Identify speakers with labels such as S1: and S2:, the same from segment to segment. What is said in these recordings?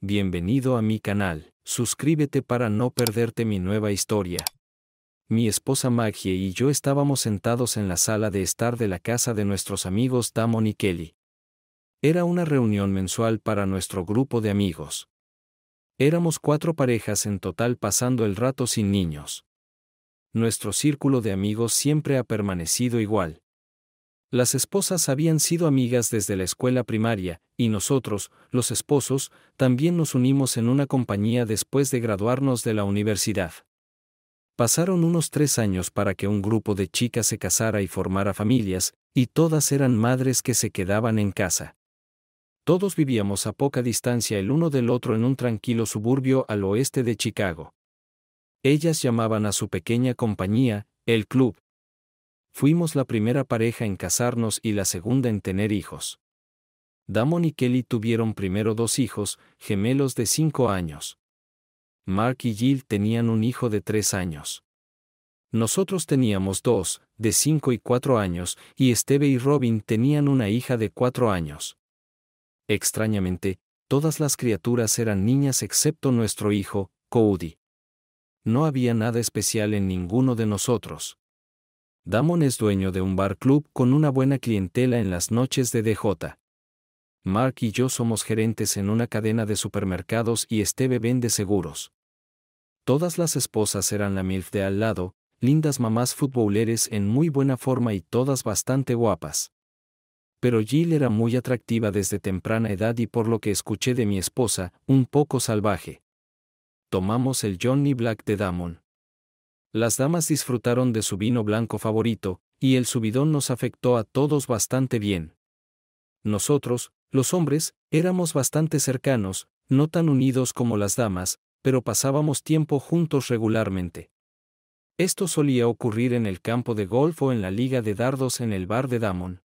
S1: Bienvenido a mi canal, suscríbete para no perderte mi nueva historia. Mi esposa Maggie y yo estábamos sentados en la sala de estar de la casa de nuestros amigos Damon y Kelly. Era una reunión mensual para nuestro grupo de amigos. Éramos cuatro parejas en total pasando el rato sin niños. Nuestro círculo de amigos siempre ha permanecido igual. Las esposas habían sido amigas desde la escuela primaria, y nosotros, los esposos, también nos unimos en una compañía después de graduarnos de la universidad. Pasaron unos tres años para que un grupo de chicas se casara y formara familias, y todas eran madres que se quedaban en casa. Todos vivíamos a poca distancia el uno del otro en un tranquilo suburbio al oeste de Chicago. Ellas llamaban a su pequeña compañía, el club, Fuimos la primera pareja en casarnos y la segunda en tener hijos. Damon y Kelly tuvieron primero dos hijos, gemelos de cinco años. Mark y Jill tenían un hijo de tres años. Nosotros teníamos dos, de cinco y cuatro años, y Esteve y Robin tenían una hija de cuatro años. Extrañamente, todas las criaturas eran niñas excepto nuestro hijo, Cody. No había nada especial en ninguno de nosotros. Damon es dueño de un bar club con una buena clientela en las noches de DJ. Mark y yo somos gerentes en una cadena de supermercados y Esteve vende seguros. Todas las esposas eran la MILF de al lado, lindas mamás futboleres en muy buena forma y todas bastante guapas. Pero Jill era muy atractiva desde temprana edad y por lo que escuché de mi esposa, un poco salvaje. Tomamos el Johnny Black de Damon. Las damas disfrutaron de su vino blanco favorito, y el subidón nos afectó a todos bastante bien. Nosotros, los hombres, éramos bastante cercanos, no tan unidos como las damas, pero pasábamos tiempo juntos regularmente. Esto solía ocurrir en el campo de golf o en la liga de dardos en el bar de Damon.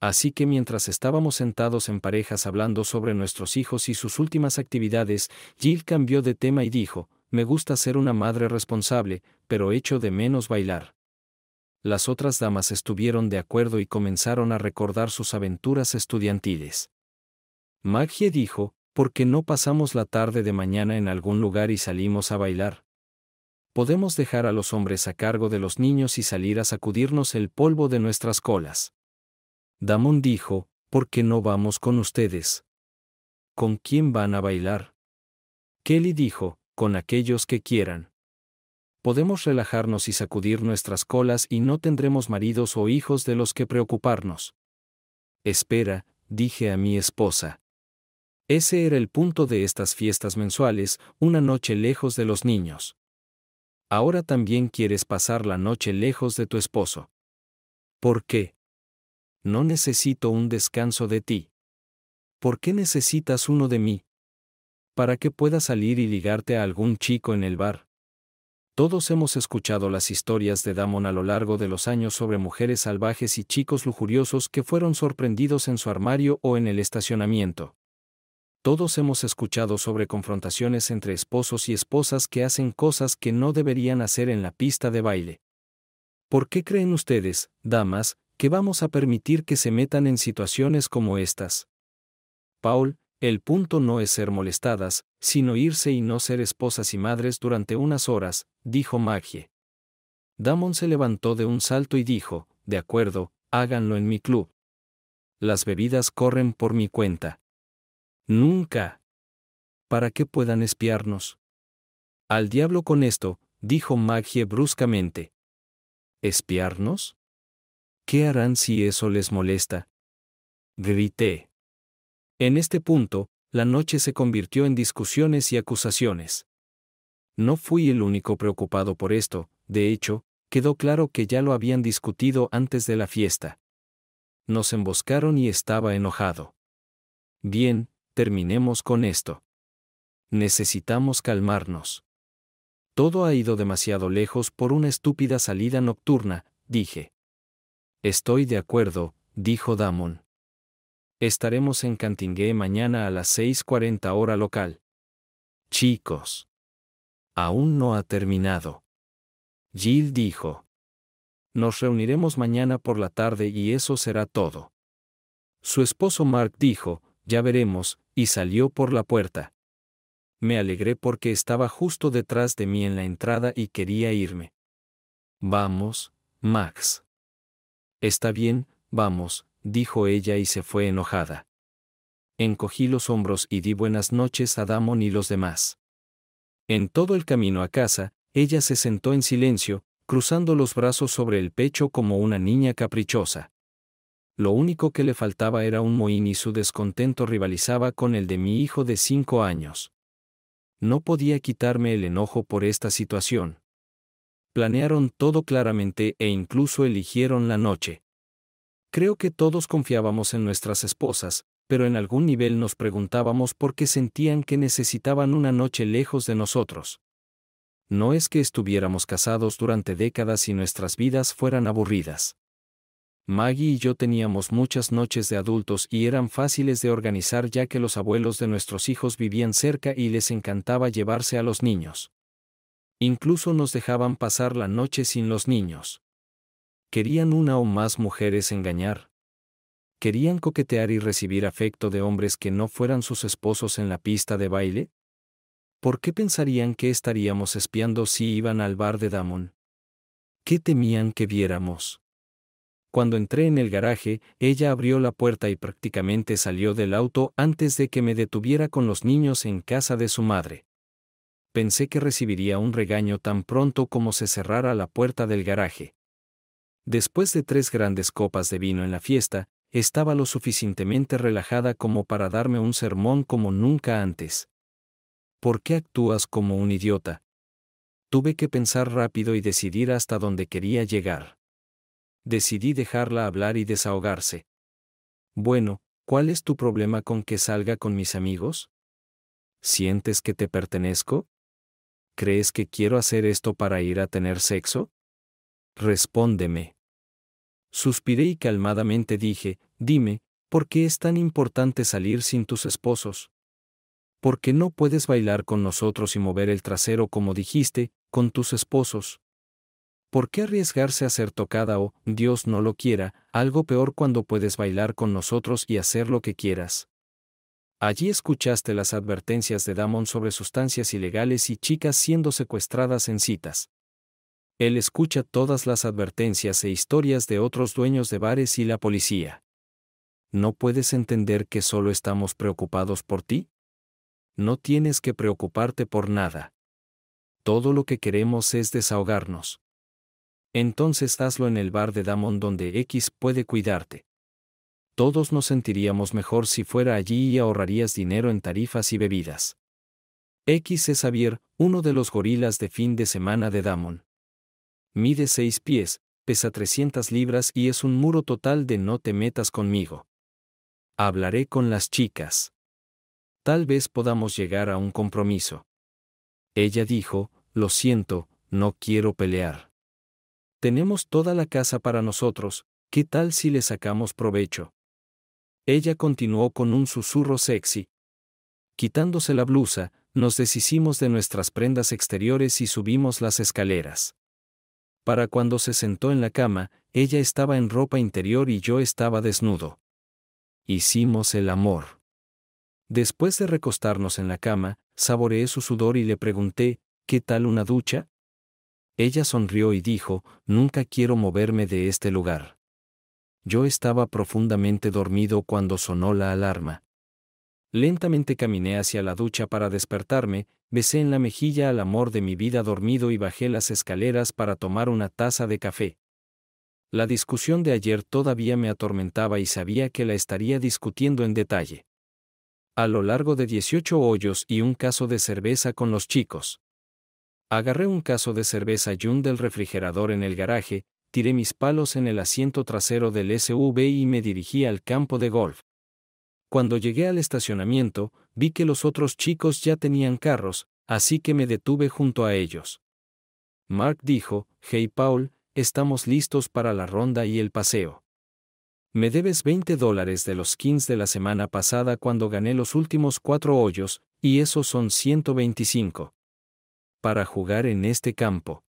S1: Así que mientras estábamos sentados en parejas hablando sobre nuestros hijos y sus últimas actividades, Jill cambió de tema y dijo, me gusta ser una madre responsable, pero echo de menos bailar. Las otras damas estuvieron de acuerdo y comenzaron a recordar sus aventuras estudiantiles. Maggie dijo, ¿por qué no pasamos la tarde de mañana en algún lugar y salimos a bailar? Podemos dejar a los hombres a cargo de los niños y salir a sacudirnos el polvo de nuestras colas. Damon dijo, ¿por qué no vamos con ustedes? ¿Con quién van a bailar? Kelly dijo, con aquellos que quieran. Podemos relajarnos y sacudir nuestras colas y no tendremos maridos o hijos de los que preocuparnos. Espera, dije a mi esposa. Ese era el punto de estas fiestas mensuales, una noche lejos de los niños. Ahora también quieres pasar la noche lejos de tu esposo. ¿Por qué? No necesito un descanso de ti. ¿Por qué necesitas uno de mí? para que puedas salir y ligarte a algún chico en el bar. Todos hemos escuchado las historias de Damon a lo largo de los años sobre mujeres salvajes y chicos lujuriosos que fueron sorprendidos en su armario o en el estacionamiento. Todos hemos escuchado sobre confrontaciones entre esposos y esposas que hacen cosas que no deberían hacer en la pista de baile. ¿Por qué creen ustedes, damas, que vamos a permitir que se metan en situaciones como estas? Paul, el punto no es ser molestadas, sino irse y no ser esposas y madres durante unas horas, dijo Maggie. Damon se levantó de un salto y dijo, de acuerdo, háganlo en mi club. Las bebidas corren por mi cuenta. Nunca. Para qué puedan espiarnos. Al diablo con esto, dijo Maggie bruscamente. ¿Espiarnos? ¿Qué harán si eso les molesta? Grité. En este punto, la noche se convirtió en discusiones y acusaciones. No fui el único preocupado por esto, de hecho, quedó claro que ya lo habían discutido antes de la fiesta. Nos emboscaron y estaba enojado. Bien, terminemos con esto. Necesitamos calmarnos. Todo ha ido demasiado lejos por una estúpida salida nocturna, dije. Estoy de acuerdo, dijo Damon. Estaremos en Cantingué mañana a las 6.40 hora local. Chicos. Aún no ha terminado. Jill dijo. Nos reuniremos mañana por la tarde y eso será todo. Su esposo Mark dijo, ya veremos, y salió por la puerta. Me alegré porque estaba justo detrás de mí en la entrada y quería irme. Vamos, Max. Está bien, vamos, dijo ella y se fue enojada. Encogí los hombros y di buenas noches a Damon y los demás. En todo el camino a casa, ella se sentó en silencio, cruzando los brazos sobre el pecho como una niña caprichosa. Lo único que le faltaba era un mohín y su descontento rivalizaba con el de mi hijo de cinco años. No podía quitarme el enojo por esta situación. Planearon todo claramente e incluso eligieron la noche. Creo que todos confiábamos en nuestras esposas, pero en algún nivel nos preguntábamos por qué sentían que necesitaban una noche lejos de nosotros. No es que estuviéramos casados durante décadas y nuestras vidas fueran aburridas. Maggie y yo teníamos muchas noches de adultos y eran fáciles de organizar ya que los abuelos de nuestros hijos vivían cerca y les encantaba llevarse a los niños. Incluso nos dejaban pasar la noche sin los niños. Querían una o más mujeres engañar. ¿Querían coquetear y recibir afecto de hombres que no fueran sus esposos en la pista de baile? ¿Por qué pensarían que estaríamos espiando si iban al bar de Damon? ¿Qué temían que viéramos? Cuando entré en el garaje, ella abrió la puerta y prácticamente salió del auto antes de que me detuviera con los niños en casa de su madre. Pensé que recibiría un regaño tan pronto como se cerrara la puerta del garaje después de tres grandes copas de vino en la fiesta, estaba lo suficientemente relajada como para darme un sermón como nunca antes. ¿Por qué actúas como un idiota? Tuve que pensar rápido y decidir hasta dónde quería llegar. Decidí dejarla hablar y desahogarse. Bueno, ¿cuál es tu problema con que salga con mis amigos? ¿Sientes que te pertenezco? ¿Crees que quiero hacer esto para ir a tener sexo? Respóndeme. Suspiré y calmadamente dije, dime, ¿por qué es tan importante salir sin tus esposos? ¿Por qué no puedes bailar con nosotros y mover el trasero como dijiste, con tus esposos? ¿Por qué arriesgarse a ser tocada o, Dios no lo quiera, algo peor cuando puedes bailar con nosotros y hacer lo que quieras? Allí escuchaste las advertencias de Damon sobre sustancias ilegales y chicas siendo secuestradas en citas. Él escucha todas las advertencias e historias de otros dueños de bares y la policía. ¿No puedes entender que solo estamos preocupados por ti? No tienes que preocuparte por nada. Todo lo que queremos es desahogarnos. Entonces hazlo en el bar de Damon donde X puede cuidarte. Todos nos sentiríamos mejor si fuera allí y ahorrarías dinero en tarifas y bebidas. X es Javier, uno de los gorilas de fin de semana de Damon mide seis pies, pesa 300 libras y es un muro total de no te metas conmigo. Hablaré con las chicas. Tal vez podamos llegar a un compromiso. Ella dijo, lo siento, no quiero pelear. Tenemos toda la casa para nosotros, ¿qué tal si le sacamos provecho? Ella continuó con un susurro sexy. Quitándose la blusa, nos deshicimos de nuestras prendas exteriores y subimos las escaleras. Para cuando se sentó en la cama, ella estaba en ropa interior y yo estaba desnudo. Hicimos el amor. Después de recostarnos en la cama, saboreé su sudor y le pregunté, ¿qué tal una ducha? Ella sonrió y dijo, nunca quiero moverme de este lugar. Yo estaba profundamente dormido cuando sonó la alarma. Lentamente caminé hacia la ducha para despertarme, besé en la mejilla al amor de mi vida dormido y bajé las escaleras para tomar una taza de café. La discusión de ayer todavía me atormentaba y sabía que la estaría discutiendo en detalle. A lo largo de 18 hoyos y un caso de cerveza con los chicos. Agarré un caso de cerveza un del refrigerador en el garaje, tiré mis palos en el asiento trasero del SUV y me dirigí al campo de golf. Cuando llegué al estacionamiento, vi que los otros chicos ya tenían carros, así que me detuve junto a ellos. Mark dijo, Hey Paul, estamos listos para la ronda y el paseo. Me debes 20 dólares de los skins de la semana pasada cuando gané los últimos cuatro hoyos, y esos son 125. Para jugar en este campo.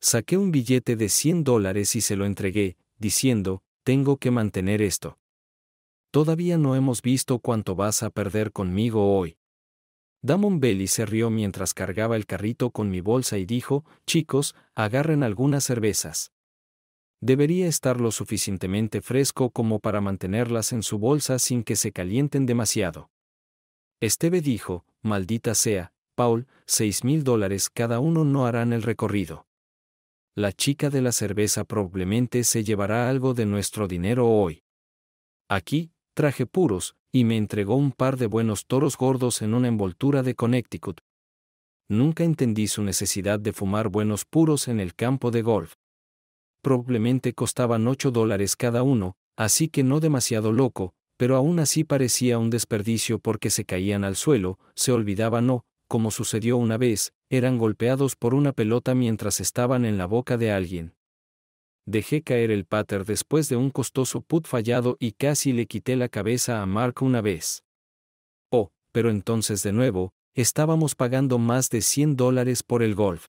S1: Saqué un billete de 100 dólares y se lo entregué, diciendo, tengo que mantener esto. Todavía no hemos visto cuánto vas a perder conmigo hoy. Damon Belly se rió mientras cargaba el carrito con mi bolsa y dijo, chicos, agarren algunas cervezas. Debería estar lo suficientemente fresco como para mantenerlas en su bolsa sin que se calienten demasiado. Esteve dijo, maldita sea, Paul, seis mil dólares cada uno no harán el recorrido. La chica de la cerveza probablemente se llevará algo de nuestro dinero hoy. Aquí, traje puros, y me entregó un par de buenos toros gordos en una envoltura de Connecticut. Nunca entendí su necesidad de fumar buenos puros en el campo de golf. Probablemente costaban 8 dólares cada uno, así que no demasiado loco, pero aún así parecía un desperdicio porque se caían al suelo, se olvidaban o, como sucedió una vez, eran golpeados por una pelota mientras estaban en la boca de alguien dejé caer el pater después de un costoso put fallado y casi le quité la cabeza a Mark una vez. Oh, pero entonces de nuevo, estábamos pagando más de 100 dólares por el golf.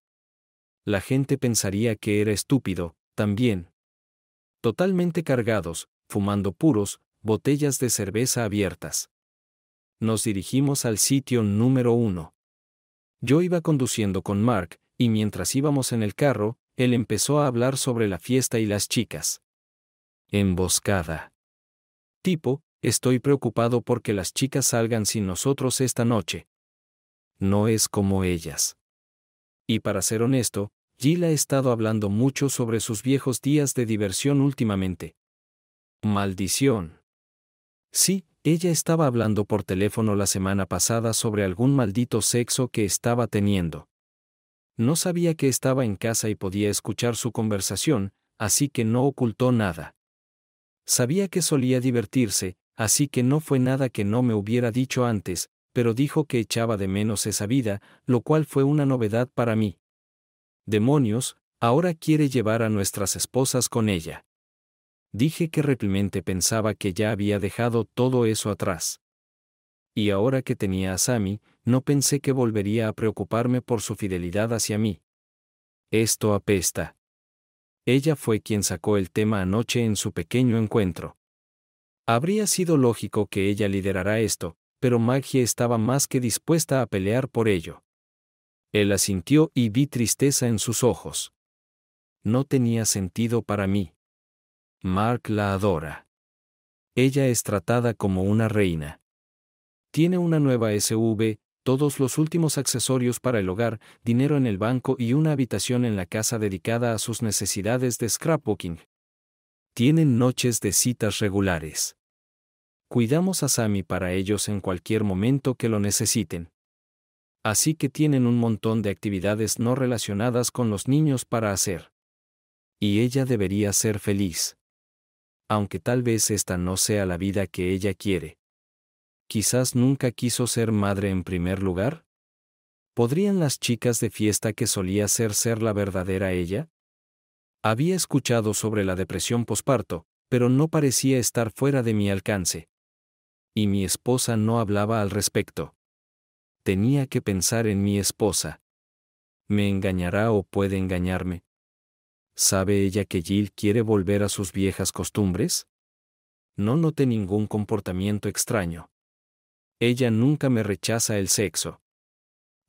S1: La gente pensaría que era estúpido, también. Totalmente cargados, fumando puros, botellas de cerveza abiertas. Nos dirigimos al sitio número uno. Yo iba conduciendo con Mark, y mientras íbamos en el carro, él empezó a hablar sobre la fiesta y las chicas. Emboscada. Tipo, estoy preocupado porque las chicas salgan sin nosotros esta noche. No es como ellas. Y para ser honesto, Jill ha estado hablando mucho sobre sus viejos días de diversión últimamente. Maldición. Sí, ella estaba hablando por teléfono la semana pasada sobre algún maldito sexo que estaba teniendo. No sabía que estaba en casa y podía escuchar su conversación, así que no ocultó nada. Sabía que solía divertirse, así que no fue nada que no me hubiera dicho antes, pero dijo que echaba de menos esa vida, lo cual fue una novedad para mí. Demonios, ahora quiere llevar a nuestras esposas con ella. Dije que replemente pensaba que ya había dejado todo eso atrás. Y ahora que tenía a Sammy, no pensé que volvería a preocuparme por su fidelidad hacia mí. Esto apesta. Ella fue quien sacó el tema anoche en su pequeño encuentro. Habría sido lógico que ella liderara esto, pero Maggie estaba más que dispuesta a pelear por ello. Él asintió y vi tristeza en sus ojos. No tenía sentido para mí. Mark la adora. Ella es tratada como una reina. Tiene una nueva SV, todos los últimos accesorios para el hogar, dinero en el banco y una habitación en la casa dedicada a sus necesidades de scrapbooking. Tienen noches de citas regulares. Cuidamos a Sammy para ellos en cualquier momento que lo necesiten. Así que tienen un montón de actividades no relacionadas con los niños para hacer. Y ella debería ser feliz. Aunque tal vez esta no sea la vida que ella quiere. ¿Quizás nunca quiso ser madre en primer lugar? ¿Podrían las chicas de fiesta que solía ser ser la verdadera ella? Había escuchado sobre la depresión posparto, pero no parecía estar fuera de mi alcance. Y mi esposa no hablaba al respecto. Tenía que pensar en mi esposa. ¿Me engañará o puede engañarme? ¿Sabe ella que Jill quiere volver a sus viejas costumbres? No noté ningún comportamiento extraño. Ella nunca me rechaza el sexo.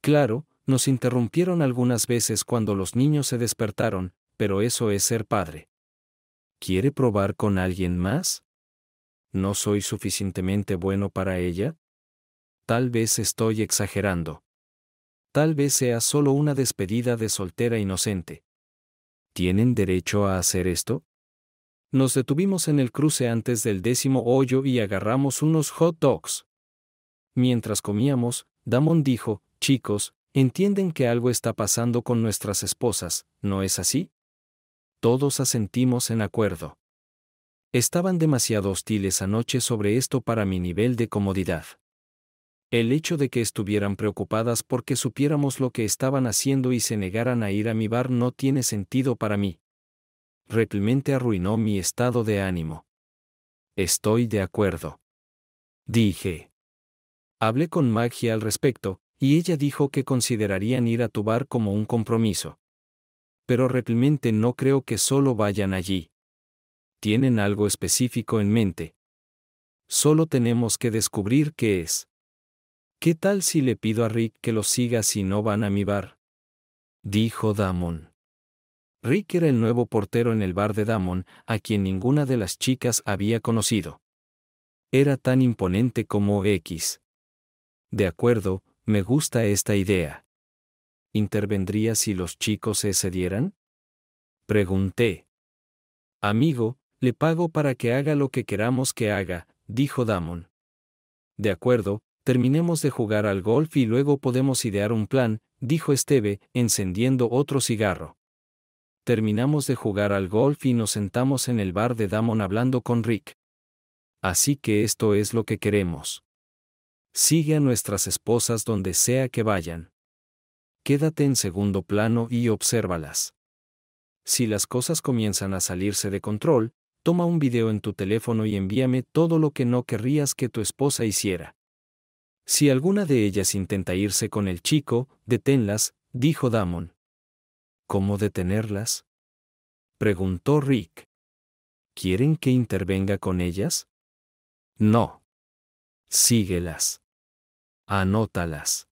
S1: Claro, nos interrumpieron algunas veces cuando los niños se despertaron, pero eso es ser padre. ¿Quiere probar con alguien más? ¿No soy suficientemente bueno para ella? Tal vez estoy exagerando. Tal vez sea solo una despedida de soltera inocente. ¿Tienen derecho a hacer esto? Nos detuvimos en el cruce antes del décimo hoyo y agarramos unos hot dogs. Mientras comíamos, Damon dijo, chicos, entienden que algo está pasando con nuestras esposas, ¿no es así? Todos asentimos en acuerdo. Estaban demasiado hostiles anoche sobre esto para mi nivel de comodidad. El hecho de que estuvieran preocupadas porque supiéramos lo que estaban haciendo y se negaran a ir a mi bar no tiene sentido para mí. Replemente arruinó mi estado de ánimo. Estoy de acuerdo. Dije. Hablé con Maggie al respecto, y ella dijo que considerarían ir a tu bar como un compromiso. Pero realmente no creo que solo vayan allí. Tienen algo específico en mente. Solo tenemos que descubrir qué es. ¿Qué tal si le pido a Rick que los siga si no van a mi bar? Dijo Damon. Rick era el nuevo portero en el bar de Damon, a quien ninguna de las chicas había conocido. Era tan imponente como X. De acuerdo, me gusta esta idea. ¿Intervendría si los chicos se cedieran? Pregunté. Amigo, le pago para que haga lo que queramos que haga, dijo Damon. De acuerdo, terminemos de jugar al golf y luego podemos idear un plan, dijo Esteve, encendiendo otro cigarro. Terminamos de jugar al golf y nos sentamos en el bar de Damon hablando con Rick. Así que esto es lo que queremos. Sigue a nuestras esposas donde sea que vayan. Quédate en segundo plano y obsérvalas. Si las cosas comienzan a salirse de control, toma un video en tu teléfono y envíame todo lo que no querrías que tu esposa hiciera. Si alguna de ellas intenta irse con el chico, deténlas, dijo Damon. ¿Cómo detenerlas? preguntó Rick. ¿Quieren que intervenga con ellas? No. Síguelas. Anótalas.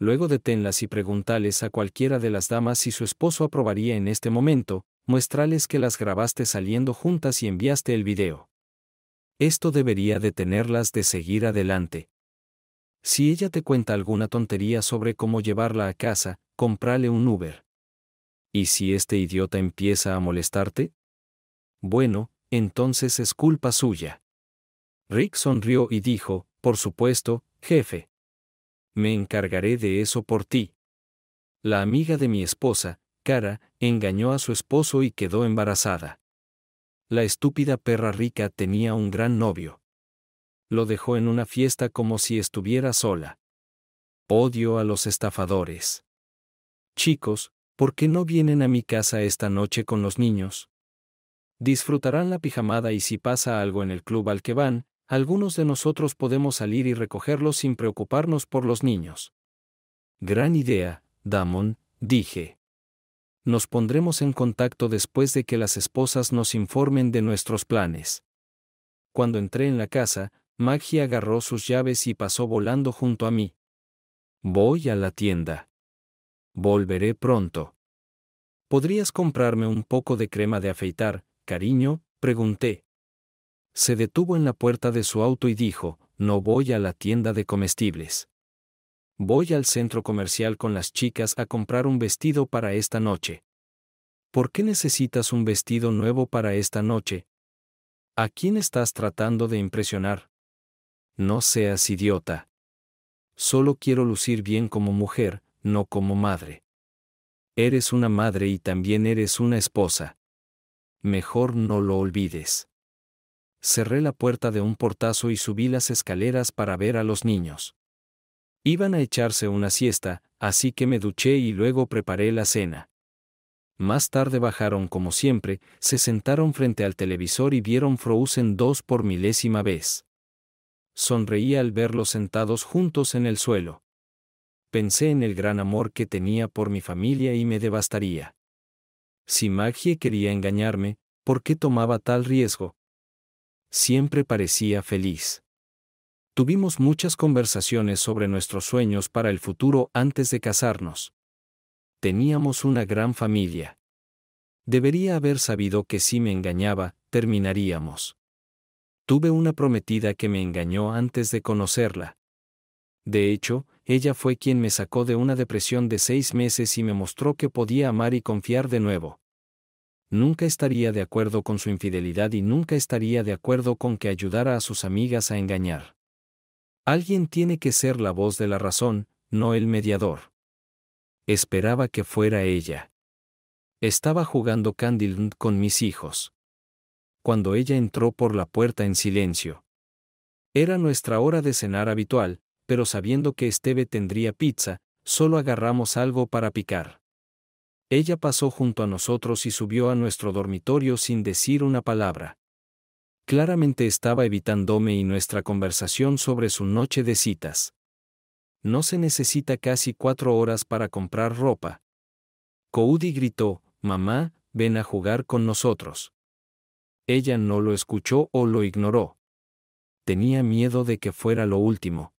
S1: Luego deténlas y pregúntales a cualquiera de las damas si su esposo aprobaría en este momento, muéstrales que las grabaste saliendo juntas y enviaste el video. Esto debería detenerlas de seguir adelante. Si ella te cuenta alguna tontería sobre cómo llevarla a casa, comprale un Uber. ¿Y si este idiota empieza a molestarte? Bueno, entonces es culpa suya. Rick sonrió y dijo, por supuesto, Jefe. Me encargaré de eso por ti. La amiga de mi esposa, Cara, engañó a su esposo y quedó embarazada. La estúpida perra rica tenía un gran novio. Lo dejó en una fiesta como si estuviera sola. Odio a los estafadores. Chicos, ¿por qué no vienen a mi casa esta noche con los niños? Disfrutarán la pijamada y si pasa algo en el club al que van, algunos de nosotros podemos salir y recogerlos sin preocuparnos por los niños. Gran idea, Damon, dije. Nos pondremos en contacto después de que las esposas nos informen de nuestros planes. Cuando entré en la casa, Maggie agarró sus llaves y pasó volando junto a mí. Voy a la tienda. Volveré pronto. ¿Podrías comprarme un poco de crema de afeitar, cariño? pregunté se detuvo en la puerta de su auto y dijo, no voy a la tienda de comestibles. Voy al centro comercial con las chicas a comprar un vestido para esta noche. ¿Por qué necesitas un vestido nuevo para esta noche? ¿A quién estás tratando de impresionar? No seas idiota. Solo quiero lucir bien como mujer, no como madre. Eres una madre y también eres una esposa. Mejor no lo olvides cerré la puerta de un portazo y subí las escaleras para ver a los niños. Iban a echarse una siesta, así que me duché y luego preparé la cena. Más tarde bajaron como siempre, se sentaron frente al televisor y vieron Frozen dos por milésima vez. Sonreí al verlos sentados juntos en el suelo. Pensé en el gran amor que tenía por mi familia y me devastaría. Si Maggie quería engañarme, ¿por qué tomaba tal riesgo? Siempre parecía feliz. Tuvimos muchas conversaciones sobre nuestros sueños para el futuro antes de casarnos. Teníamos una gran familia. Debería haber sabido que si me engañaba, terminaríamos. Tuve una prometida que me engañó antes de conocerla. De hecho, ella fue quien me sacó de una depresión de seis meses y me mostró que podía amar y confiar de nuevo nunca estaría de acuerdo con su infidelidad y nunca estaría de acuerdo con que ayudara a sus amigas a engañar. Alguien tiene que ser la voz de la razón, no el mediador. Esperaba que fuera ella. Estaba jugando Candyland con mis hijos. Cuando ella entró por la puerta en silencio. Era nuestra hora de cenar habitual, pero sabiendo que Esteve tendría pizza, solo agarramos algo para picar. Ella pasó junto a nosotros y subió a nuestro dormitorio sin decir una palabra. Claramente estaba evitándome y nuestra conversación sobre su noche de citas. No se necesita casi cuatro horas para comprar ropa. Cody gritó, Mamá, ven a jugar con nosotros. Ella no lo escuchó o lo ignoró. Tenía miedo de que fuera lo último.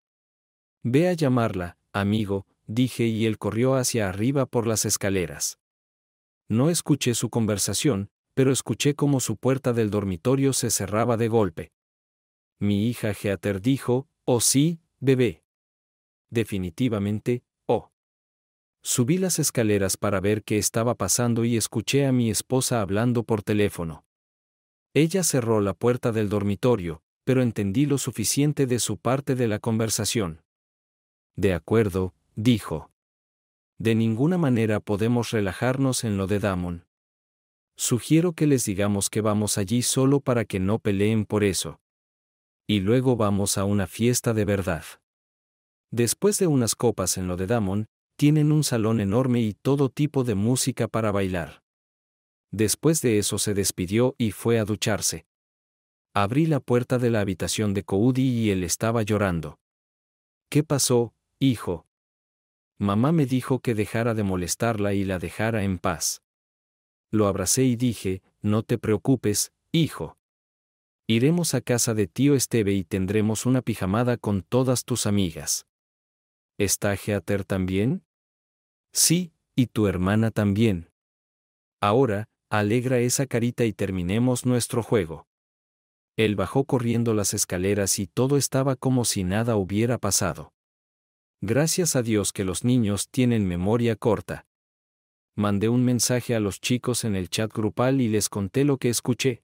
S1: Ve a llamarla, amigo, dije y él corrió hacia arriba por las escaleras. No escuché su conversación, pero escuché cómo su puerta del dormitorio se cerraba de golpe. Mi hija Heather dijo, Oh sí, bebé. Definitivamente, oh. Subí las escaleras para ver qué estaba pasando y escuché a mi esposa hablando por teléfono. Ella cerró la puerta del dormitorio, pero entendí lo suficiente de su parte de la conversación. De acuerdo, dijo. De ninguna manera podemos relajarnos en lo de Damon. Sugiero que les digamos que vamos allí solo para que no peleen por eso. Y luego vamos a una fiesta de verdad. Después de unas copas en lo de Damon, tienen un salón enorme y todo tipo de música para bailar. Después de eso se despidió y fue a ducharse. Abrí la puerta de la habitación de Cody y él estaba llorando. ¿Qué pasó, hijo? Mamá me dijo que dejara de molestarla y la dejara en paz. Lo abracé y dije, no te preocupes, hijo. Iremos a casa de tío Esteve y tendremos una pijamada con todas tus amigas. ¿Está Geater también? Sí, y tu hermana también. Ahora, alegra esa carita y terminemos nuestro juego. Él bajó corriendo las escaleras y todo estaba como si nada hubiera pasado. Gracias a Dios que los niños tienen memoria corta. Mandé un mensaje a los chicos en el chat grupal y les conté lo que escuché.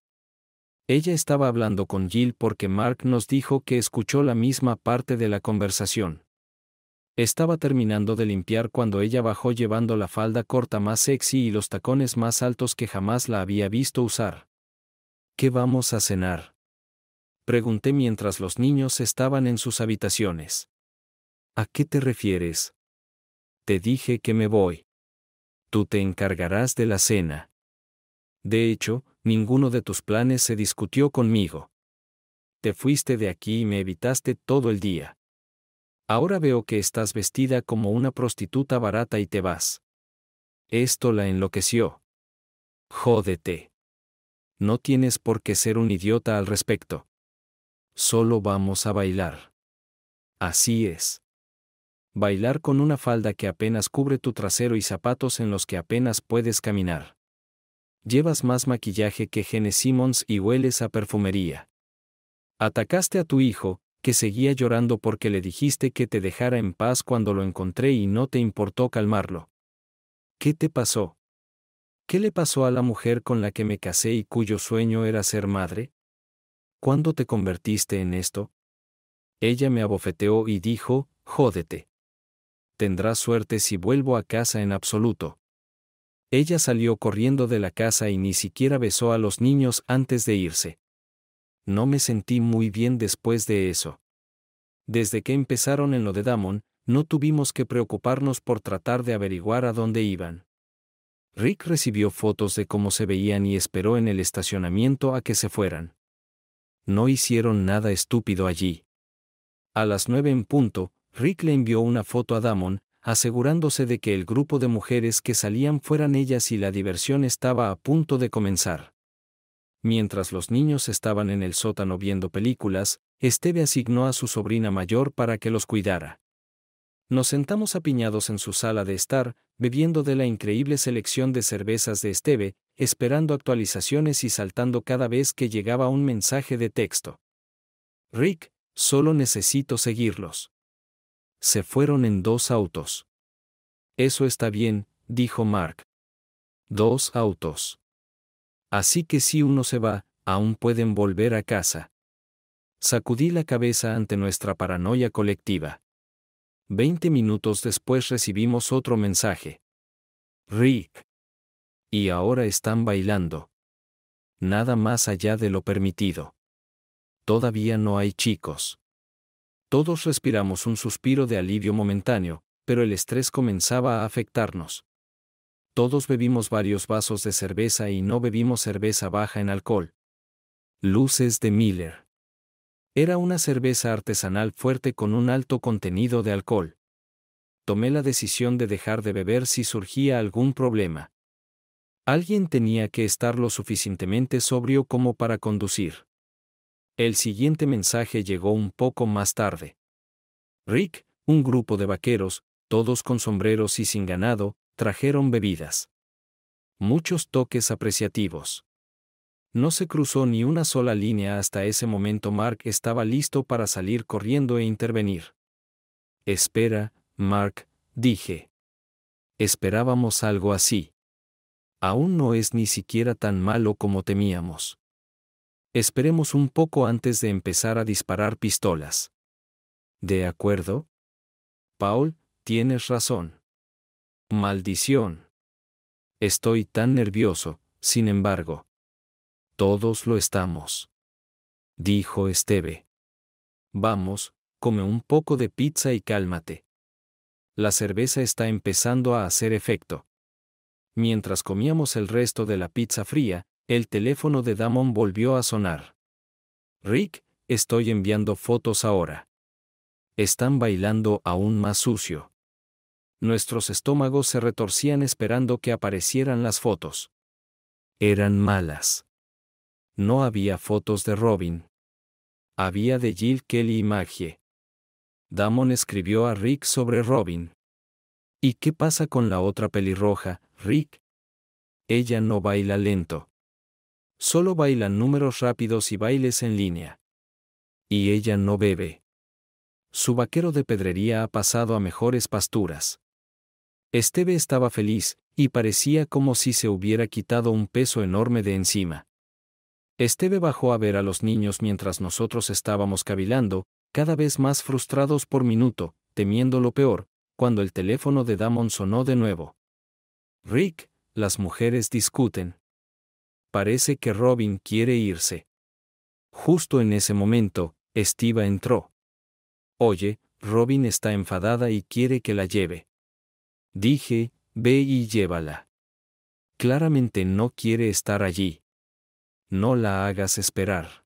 S1: Ella estaba hablando con Jill porque Mark nos dijo que escuchó la misma parte de la conversación. Estaba terminando de limpiar cuando ella bajó llevando la falda corta más sexy y los tacones más altos que jamás la había visto usar. ¿Qué vamos a cenar? Pregunté mientras los niños estaban en sus habitaciones. ¿A qué te refieres? Te dije que me voy. Tú te encargarás de la cena. De hecho, ninguno de tus planes se discutió conmigo. Te fuiste de aquí y me evitaste todo el día. Ahora veo que estás vestida como una prostituta barata y te vas. Esto la enloqueció. Jódete. No tienes por qué ser un idiota al respecto. Solo vamos a bailar. Así es bailar con una falda que apenas cubre tu trasero y zapatos en los que apenas puedes caminar. Llevas más maquillaje que Gene Simmons y hueles a perfumería. Atacaste a tu hijo, que seguía llorando porque le dijiste que te dejara en paz cuando lo encontré y no te importó calmarlo. ¿Qué te pasó? ¿Qué le pasó a la mujer con la que me casé y cuyo sueño era ser madre? ¿Cuándo te convertiste en esto? Ella me abofeteó y dijo, jódete tendrá suerte si vuelvo a casa en absoluto. Ella salió corriendo de la casa y ni siquiera besó a los niños antes de irse. No me sentí muy bien después de eso. Desde que empezaron en lo de Damon, no tuvimos que preocuparnos por tratar de averiguar a dónde iban. Rick recibió fotos de cómo se veían y esperó en el estacionamiento a que se fueran. No hicieron nada estúpido allí. A las nueve en punto, Rick le envió una foto a Damon, asegurándose de que el grupo de mujeres que salían fueran ellas y la diversión estaba a punto de comenzar. Mientras los niños estaban en el sótano viendo películas, Esteve asignó a su sobrina mayor para que los cuidara. Nos sentamos apiñados en su sala de estar, bebiendo de la increíble selección de cervezas de Esteve, esperando actualizaciones y saltando cada vez que llegaba un mensaje de texto. Rick, solo necesito seguirlos se fueron en dos autos. Eso está bien, dijo Mark. Dos autos. Así que si uno se va, aún pueden volver a casa. Sacudí la cabeza ante nuestra paranoia colectiva. Veinte minutos después recibimos otro mensaje. Rick. Y ahora están bailando. Nada más allá de lo permitido. Todavía no hay chicos. Todos respiramos un suspiro de alivio momentáneo, pero el estrés comenzaba a afectarnos. Todos bebimos varios vasos de cerveza y no bebimos cerveza baja en alcohol. Luces de Miller. Era una cerveza artesanal fuerte con un alto contenido de alcohol. Tomé la decisión de dejar de beber si surgía algún problema. Alguien tenía que estar lo suficientemente sobrio como para conducir. El siguiente mensaje llegó un poco más tarde. Rick, un grupo de vaqueros, todos con sombreros y sin ganado, trajeron bebidas. Muchos toques apreciativos. No se cruzó ni una sola línea hasta ese momento. Mark estaba listo para salir corriendo e intervenir. Espera, Mark, dije. Esperábamos algo así. Aún no es ni siquiera tan malo como temíamos. Esperemos un poco antes de empezar a disparar pistolas. ¿De acuerdo? Paul, tienes razón. Maldición. Estoy tan nervioso, sin embargo. Todos lo estamos. Dijo Esteve. Vamos, come un poco de pizza y cálmate. La cerveza está empezando a hacer efecto. Mientras comíamos el resto de la pizza fría, el teléfono de Damon volvió a sonar. Rick, estoy enviando fotos ahora. Están bailando aún más sucio. Nuestros estómagos se retorcían esperando que aparecieran las fotos. Eran malas. No había fotos de Robin. Había de Jill Kelly y Maggie. Damon escribió a Rick sobre Robin. ¿Y qué pasa con la otra pelirroja, Rick? Ella no baila lento. Solo bailan números rápidos y bailes en línea. Y ella no bebe. Su vaquero de pedrería ha pasado a mejores pasturas. Esteve estaba feliz, y parecía como si se hubiera quitado un peso enorme de encima. Esteve bajó a ver a los niños mientras nosotros estábamos cavilando, cada vez más frustrados por minuto, temiendo lo peor, cuando el teléfono de Damon sonó de nuevo. Rick, las mujeres discuten. Parece que Robin quiere irse. Justo en ese momento, Estiva entró. Oye, Robin está enfadada y quiere que la lleve. Dije, ve y llévala. Claramente no quiere estar allí. No la hagas esperar.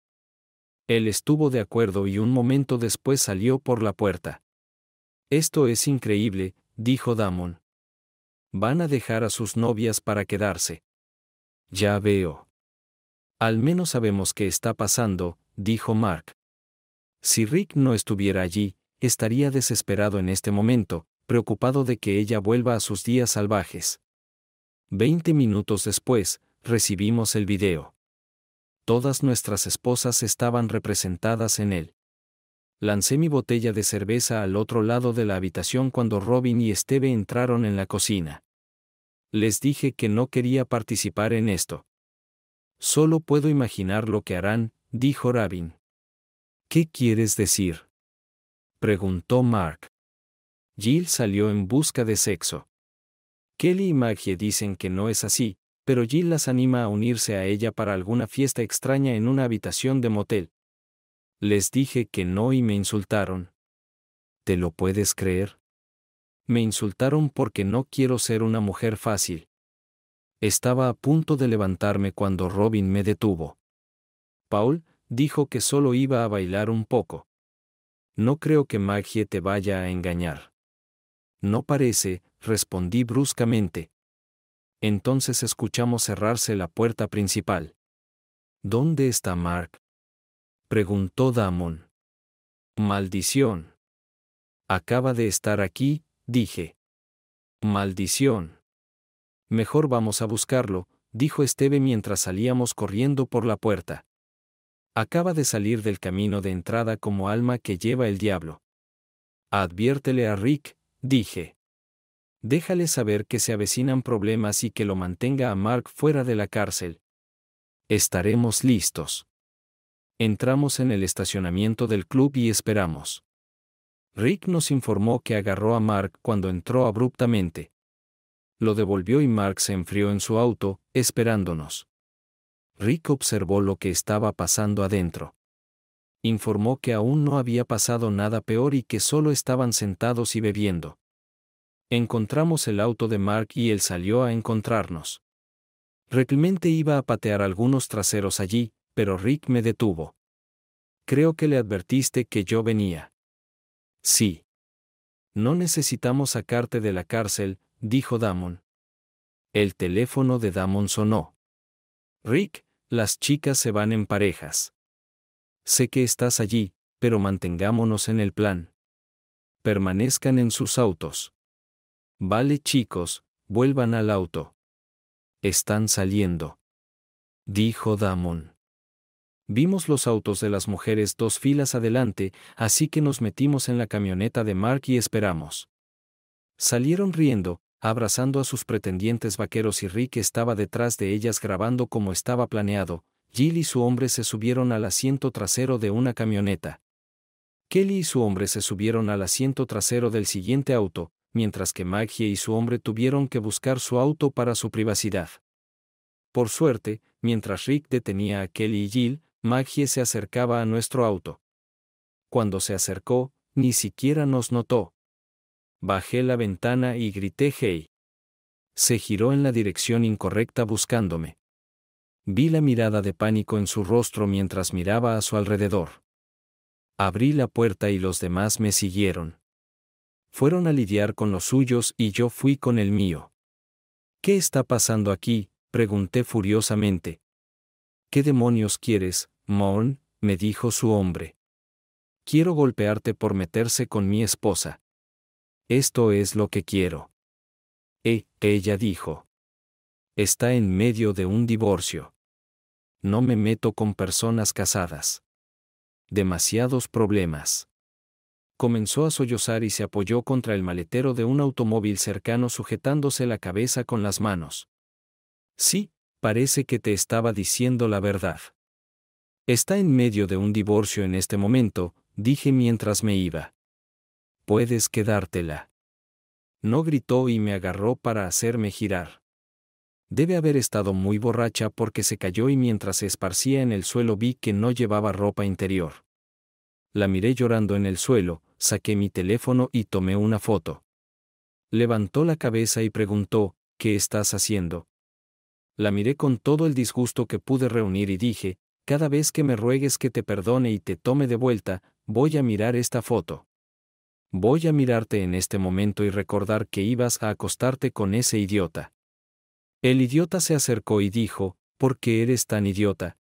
S1: Él estuvo de acuerdo y un momento después salió por la puerta. Esto es increíble, dijo Damon. Van a dejar a sus novias para quedarse. Ya veo. Al menos sabemos qué está pasando, dijo Mark. Si Rick no estuviera allí, estaría desesperado en este momento, preocupado de que ella vuelva a sus días salvajes. Veinte minutos después, recibimos el video. Todas nuestras esposas estaban representadas en él. Lancé mi botella de cerveza al otro lado de la habitación cuando Robin y Esteve entraron en la cocina. Les dije que no quería participar en esto. Solo puedo imaginar lo que harán, dijo Rabin. ¿Qué quieres decir? preguntó Mark. Jill salió en busca de sexo. Kelly y Maggie dicen que no es así, pero Jill las anima a unirse a ella para alguna fiesta extraña en una habitación de motel. Les dije que no y me insultaron. ¿Te lo puedes creer? Me insultaron porque no quiero ser una mujer fácil. Estaba a punto de levantarme cuando Robin me detuvo. Paul dijo que solo iba a bailar un poco. No creo que Maggie te vaya a engañar. No parece, respondí bruscamente. Entonces escuchamos cerrarse la puerta principal. ¿Dónde está Mark? preguntó Damon. Maldición. Acaba de estar aquí, dije. Maldición. Mejor vamos a buscarlo, dijo Esteve mientras salíamos corriendo por la puerta. Acaba de salir del camino de entrada como alma que lleva el diablo. Adviértele a Rick, dije. Déjale saber que se avecinan problemas y que lo mantenga a Mark fuera de la cárcel. Estaremos listos. Entramos en el estacionamiento del club y esperamos. Rick nos informó que agarró a Mark cuando entró abruptamente. Lo devolvió y Mark se enfrió en su auto, esperándonos. Rick observó lo que estaba pasando adentro. Informó que aún no había pasado nada peor y que solo estaban sentados y bebiendo. Encontramos el auto de Mark y él salió a encontrarnos. Replemente iba a patear algunos traseros allí, pero Rick me detuvo. Creo que le advertiste que yo venía. Sí. No necesitamos sacarte de la cárcel, dijo Damon. El teléfono de Damon sonó. Rick, las chicas se van en parejas. Sé que estás allí, pero mantengámonos en el plan. Permanezcan en sus autos. Vale chicos, vuelvan al auto. Están saliendo. Dijo Damon. Vimos los autos de las mujeres dos filas adelante, así que nos metimos en la camioneta de Mark y esperamos. Salieron riendo, abrazando a sus pretendientes vaqueros y Rick estaba detrás de ellas grabando como estaba planeado. Jill y su hombre se subieron al asiento trasero de una camioneta. Kelly y su hombre se subieron al asiento trasero del siguiente auto, mientras que Maggie y su hombre tuvieron que buscar su auto para su privacidad. Por suerte, mientras Rick detenía a Kelly y Jill, Maggie se acercaba a nuestro auto. Cuando se acercó, ni siquiera nos notó. Bajé la ventana y grité Hey. Se giró en la dirección incorrecta buscándome. Vi la mirada de pánico en su rostro mientras miraba a su alrededor. Abrí la puerta y los demás me siguieron. Fueron a lidiar con los suyos y yo fui con el mío. ¿Qué está pasando aquí? pregunté furiosamente, ¿Qué demonios quieres, Moon? me dijo su hombre. Quiero golpearte por meterse con mi esposa. Esto es lo que quiero. Eh, ella dijo. Está en medio de un divorcio. No me meto con personas casadas. Demasiados problemas. Comenzó a sollozar y se apoyó contra el maletero de un automóvil cercano sujetándose la cabeza con las manos. Sí, parece que te estaba diciendo la verdad. Está en medio de un divorcio en este momento, dije mientras me iba. Puedes quedártela. No gritó y me agarró para hacerme girar. Debe haber estado muy borracha porque se cayó y mientras se esparcía en el suelo vi que no llevaba ropa interior. La miré llorando en el suelo, saqué mi teléfono y tomé una foto. Levantó la cabeza y preguntó, ¿Qué estás haciendo? la miré con todo el disgusto que pude reunir y dije, cada vez que me ruegues que te perdone y te tome de vuelta, voy a mirar esta foto. Voy a mirarte en este momento y recordar que ibas a acostarte con ese idiota. El idiota se acercó y dijo, ¿por qué eres tan idiota?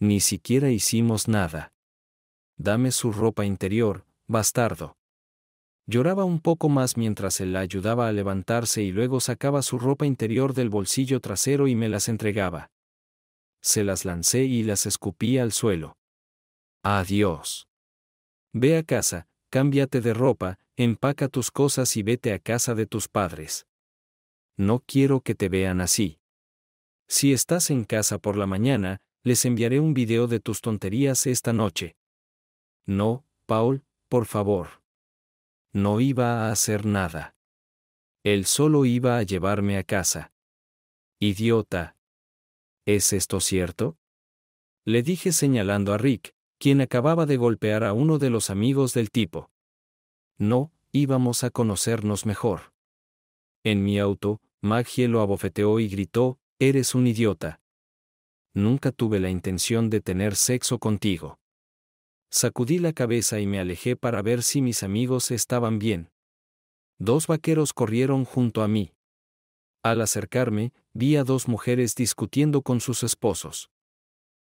S1: Ni siquiera hicimos nada. Dame su ropa interior, bastardo. Lloraba un poco más mientras él la ayudaba a levantarse y luego sacaba su ropa interior del bolsillo trasero y me las entregaba. Se las lancé y las escupí al suelo. Adiós. Ve a casa, cámbiate de ropa, empaca tus cosas y vete a casa de tus padres. No quiero que te vean así. Si estás en casa por la mañana, les enviaré un video de tus tonterías esta noche. No, Paul, por favor. No iba a hacer nada. Él solo iba a llevarme a casa. Idiota. ¿Es esto cierto? Le dije señalando a Rick, quien acababa de golpear a uno de los amigos del tipo. No, íbamos a conocernos mejor. En mi auto, Maggie lo abofeteó y gritó, Eres un idiota. Nunca tuve la intención de tener sexo contigo. Sacudí la cabeza y me alejé para ver si mis amigos estaban bien. Dos vaqueros corrieron junto a mí. Al acercarme, vi a dos mujeres discutiendo con sus esposos.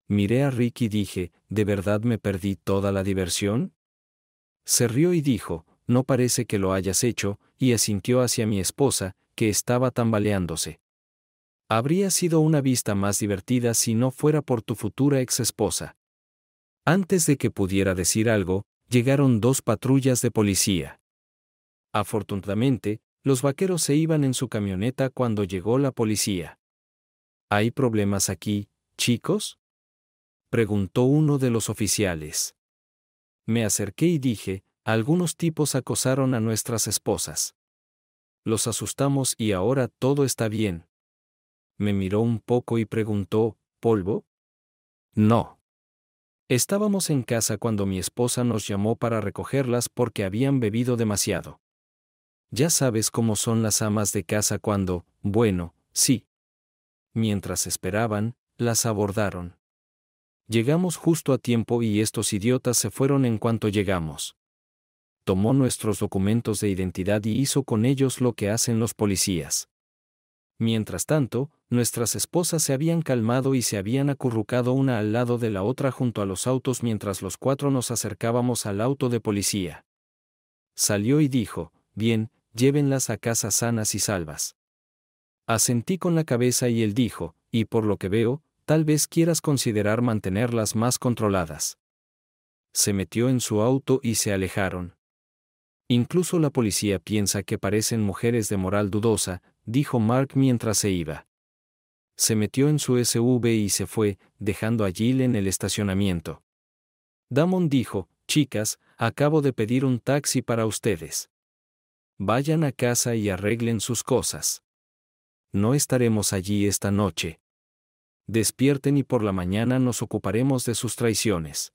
S1: Miré a Rick y dije, ¿de verdad me perdí toda la diversión? Se rió y dijo, no parece que lo hayas hecho, y asintió hacia mi esposa, que estaba tambaleándose. Habría sido una vista más divertida si no fuera por tu futura ex esposa. Antes de que pudiera decir algo, llegaron dos patrullas de policía. Afortunadamente, los vaqueros se iban en su camioneta cuando llegó la policía. ¿Hay problemas aquí, chicos? preguntó uno de los oficiales. Me acerqué y dije, algunos tipos acosaron a nuestras esposas. Los asustamos y ahora todo está bien. Me miró un poco y preguntó, ¿polvo? No. Estábamos en casa cuando mi esposa nos llamó para recogerlas porque habían bebido demasiado. Ya sabes cómo son las amas de casa cuando, bueno, sí. Mientras esperaban, las abordaron. Llegamos justo a tiempo y estos idiotas se fueron en cuanto llegamos. Tomó nuestros documentos de identidad y hizo con ellos lo que hacen los policías. Mientras tanto, nuestras esposas se habían calmado y se habían acurrucado una al lado de la otra junto a los autos mientras los cuatro nos acercábamos al auto de policía. Salió y dijo, Bien, llévenlas a casa sanas y salvas. Asentí con la cabeza y él dijo, y por lo que veo, tal vez quieras considerar mantenerlas más controladas. Se metió en su auto y se alejaron. Incluso la policía piensa que parecen mujeres de moral dudosa, dijo Mark mientras se iba se metió en su SV y se fue, dejando a Jill en el estacionamiento. Damon dijo, chicas, acabo de pedir un taxi para ustedes. Vayan a casa y arreglen sus cosas. No estaremos allí esta noche. Despierten y por la mañana nos ocuparemos de sus traiciones.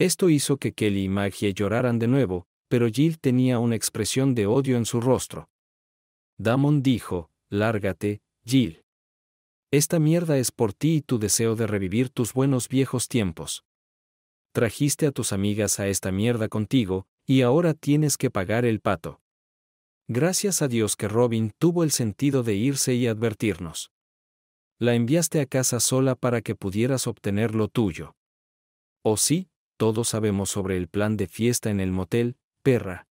S1: Esto hizo que Kelly y Maggie lloraran de nuevo, pero Jill tenía una expresión de odio en su rostro. Damon dijo, Lárgate, Jill. Esta mierda es por ti y tu deseo de revivir tus buenos viejos tiempos. Trajiste a tus amigas a esta mierda contigo, y ahora tienes que pagar el pato. Gracias a Dios que Robin tuvo el sentido de irse y advertirnos. La enviaste a casa sola para que pudieras obtener lo tuyo. ¿O oh, sí? Todos sabemos sobre el plan de fiesta en el motel, perra.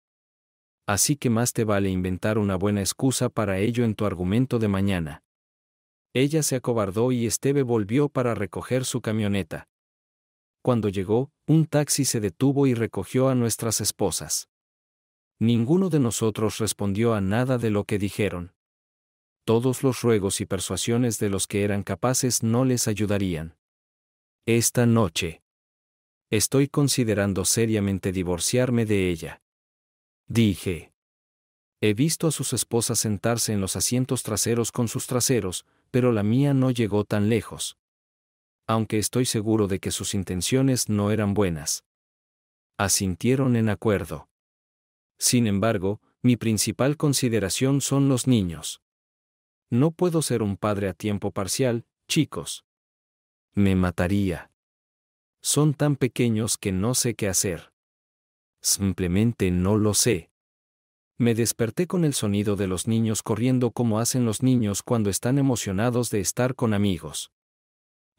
S1: Así que más te vale inventar una buena excusa para ello en tu argumento de mañana. Ella se acobardó y Esteve volvió para recoger su camioneta. Cuando llegó, un taxi se detuvo y recogió a nuestras esposas. Ninguno de nosotros respondió a nada de lo que dijeron. Todos los ruegos y persuasiones de los que eran capaces no les ayudarían. Esta noche. Estoy considerando seriamente divorciarme de ella. Dije. He visto a sus esposas sentarse en los asientos traseros con sus traseros, pero la mía no llegó tan lejos. Aunque estoy seguro de que sus intenciones no eran buenas. Asintieron en acuerdo. Sin embargo, mi principal consideración son los niños. No puedo ser un padre a tiempo parcial, chicos. Me mataría. Son tan pequeños que no sé qué hacer. Simplemente no lo sé. Me desperté con el sonido de los niños corriendo como hacen los niños cuando están emocionados de estar con amigos.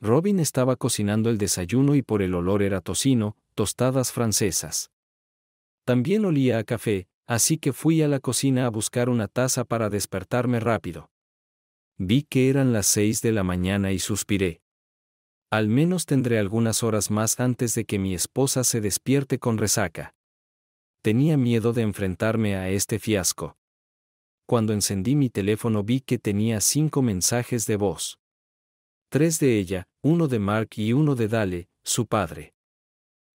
S1: Robin estaba cocinando el desayuno y por el olor era tocino, tostadas francesas. También olía a café, así que fui a la cocina a buscar una taza para despertarme rápido. Vi que eran las seis de la mañana y suspiré. Al menos tendré algunas horas más antes de que mi esposa se despierte con resaca. Tenía miedo de enfrentarme a este fiasco. Cuando encendí mi teléfono vi que tenía cinco mensajes de voz. Tres de ella, uno de Mark y uno de Dale, su padre.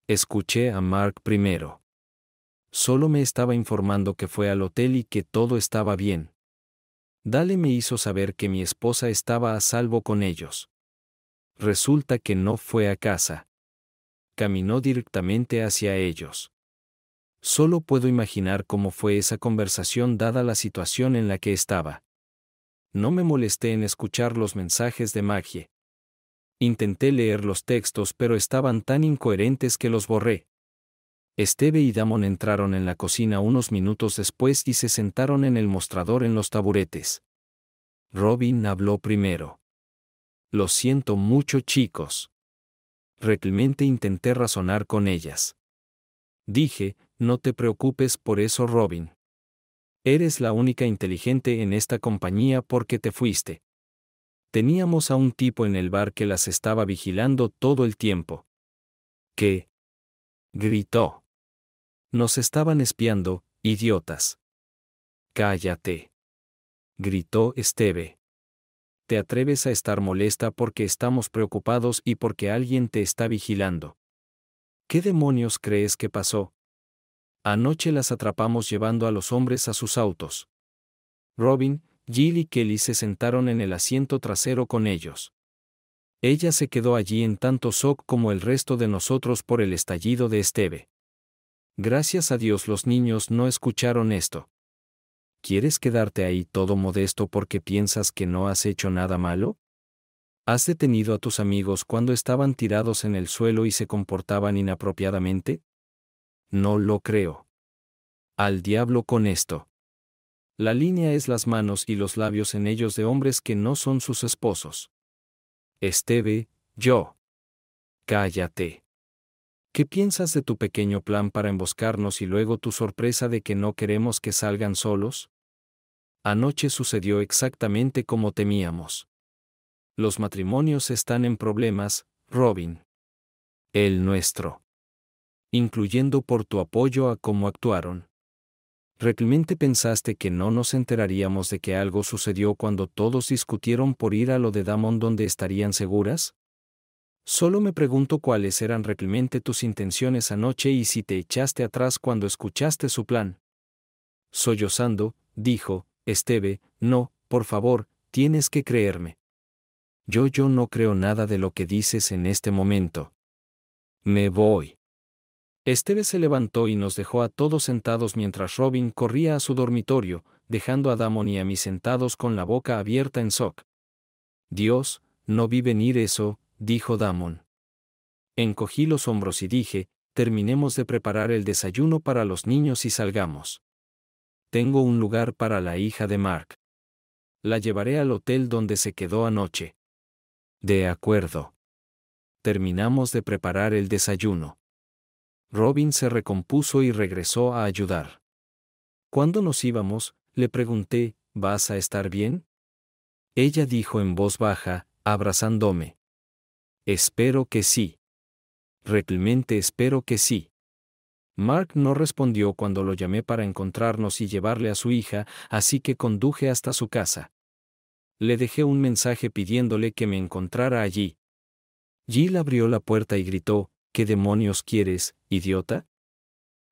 S1: Escuché a Mark primero. Solo me estaba informando que fue al hotel y que todo estaba bien. Dale me hizo saber que mi esposa estaba a salvo con ellos. Resulta que no fue a casa. Caminó directamente hacia ellos. Solo puedo imaginar cómo fue esa conversación dada la situación en la que estaba. No me molesté en escuchar los mensajes de Magie. Intenté leer los textos pero estaban tan incoherentes que los borré. Esteve y Damon entraron en la cocina unos minutos después y se sentaron en el mostrador en los taburetes. Robin habló primero. Lo siento mucho chicos. Realmente intenté razonar con ellas. Dije, no te preocupes por eso, Robin. Eres la única inteligente en esta compañía porque te fuiste. Teníamos a un tipo en el bar que las estaba vigilando todo el tiempo. ¿Qué? gritó. Nos estaban espiando, idiotas. Cállate. gritó Esteve. ¿Te atreves a estar molesta porque estamos preocupados y porque alguien te está vigilando? ¿Qué demonios crees que pasó? Anoche las atrapamos llevando a los hombres a sus autos. Robin, Jill y Kelly se sentaron en el asiento trasero con ellos. Ella se quedó allí en tanto shock como el resto de nosotros por el estallido de Esteve. Gracias a Dios los niños no escucharon esto. ¿Quieres quedarte ahí todo modesto porque piensas que no has hecho nada malo? ¿Has detenido a tus amigos cuando estaban tirados en el suelo y se comportaban inapropiadamente? No lo creo. Al diablo con esto. La línea es las manos y los labios en ellos de hombres que no son sus esposos. Esteve, yo. Cállate. ¿Qué piensas de tu pequeño plan para emboscarnos y luego tu sorpresa de que no queremos que salgan solos? Anoche sucedió exactamente como temíamos los matrimonios están en problemas, Robin. El nuestro. Incluyendo por tu apoyo a cómo actuaron. reclimente pensaste que no nos enteraríamos de que algo sucedió cuando todos discutieron por ir a lo de Damon donde estarían seguras? Solo me pregunto cuáles eran reclemente tus intenciones anoche y si te echaste atrás cuando escuchaste su plan. Sollozando, dijo, Esteve, no, por favor, tienes que creerme yo yo no creo nada de lo que dices en este momento. Me voy. Esteve se levantó y nos dejó a todos sentados mientras Robin corría a su dormitorio, dejando a Damon y a mí sentados con la boca abierta en shock. Dios, no vi venir eso, dijo Damon. Encogí los hombros y dije, terminemos de preparar el desayuno para los niños y salgamos. Tengo un lugar para la hija de Mark. La llevaré al hotel donde se quedó anoche. De acuerdo. Terminamos de preparar el desayuno. Robin se recompuso y regresó a ayudar. Cuando nos íbamos, le pregunté, ¿vas a estar bien? Ella dijo en voz baja, abrazándome. Espero que sí. Realmente espero que sí. Mark no respondió cuando lo llamé para encontrarnos y llevarle a su hija, así que conduje hasta su casa le dejé un mensaje pidiéndole que me encontrara allí. Jill abrió la puerta y gritó, ¿Qué demonios quieres, idiota?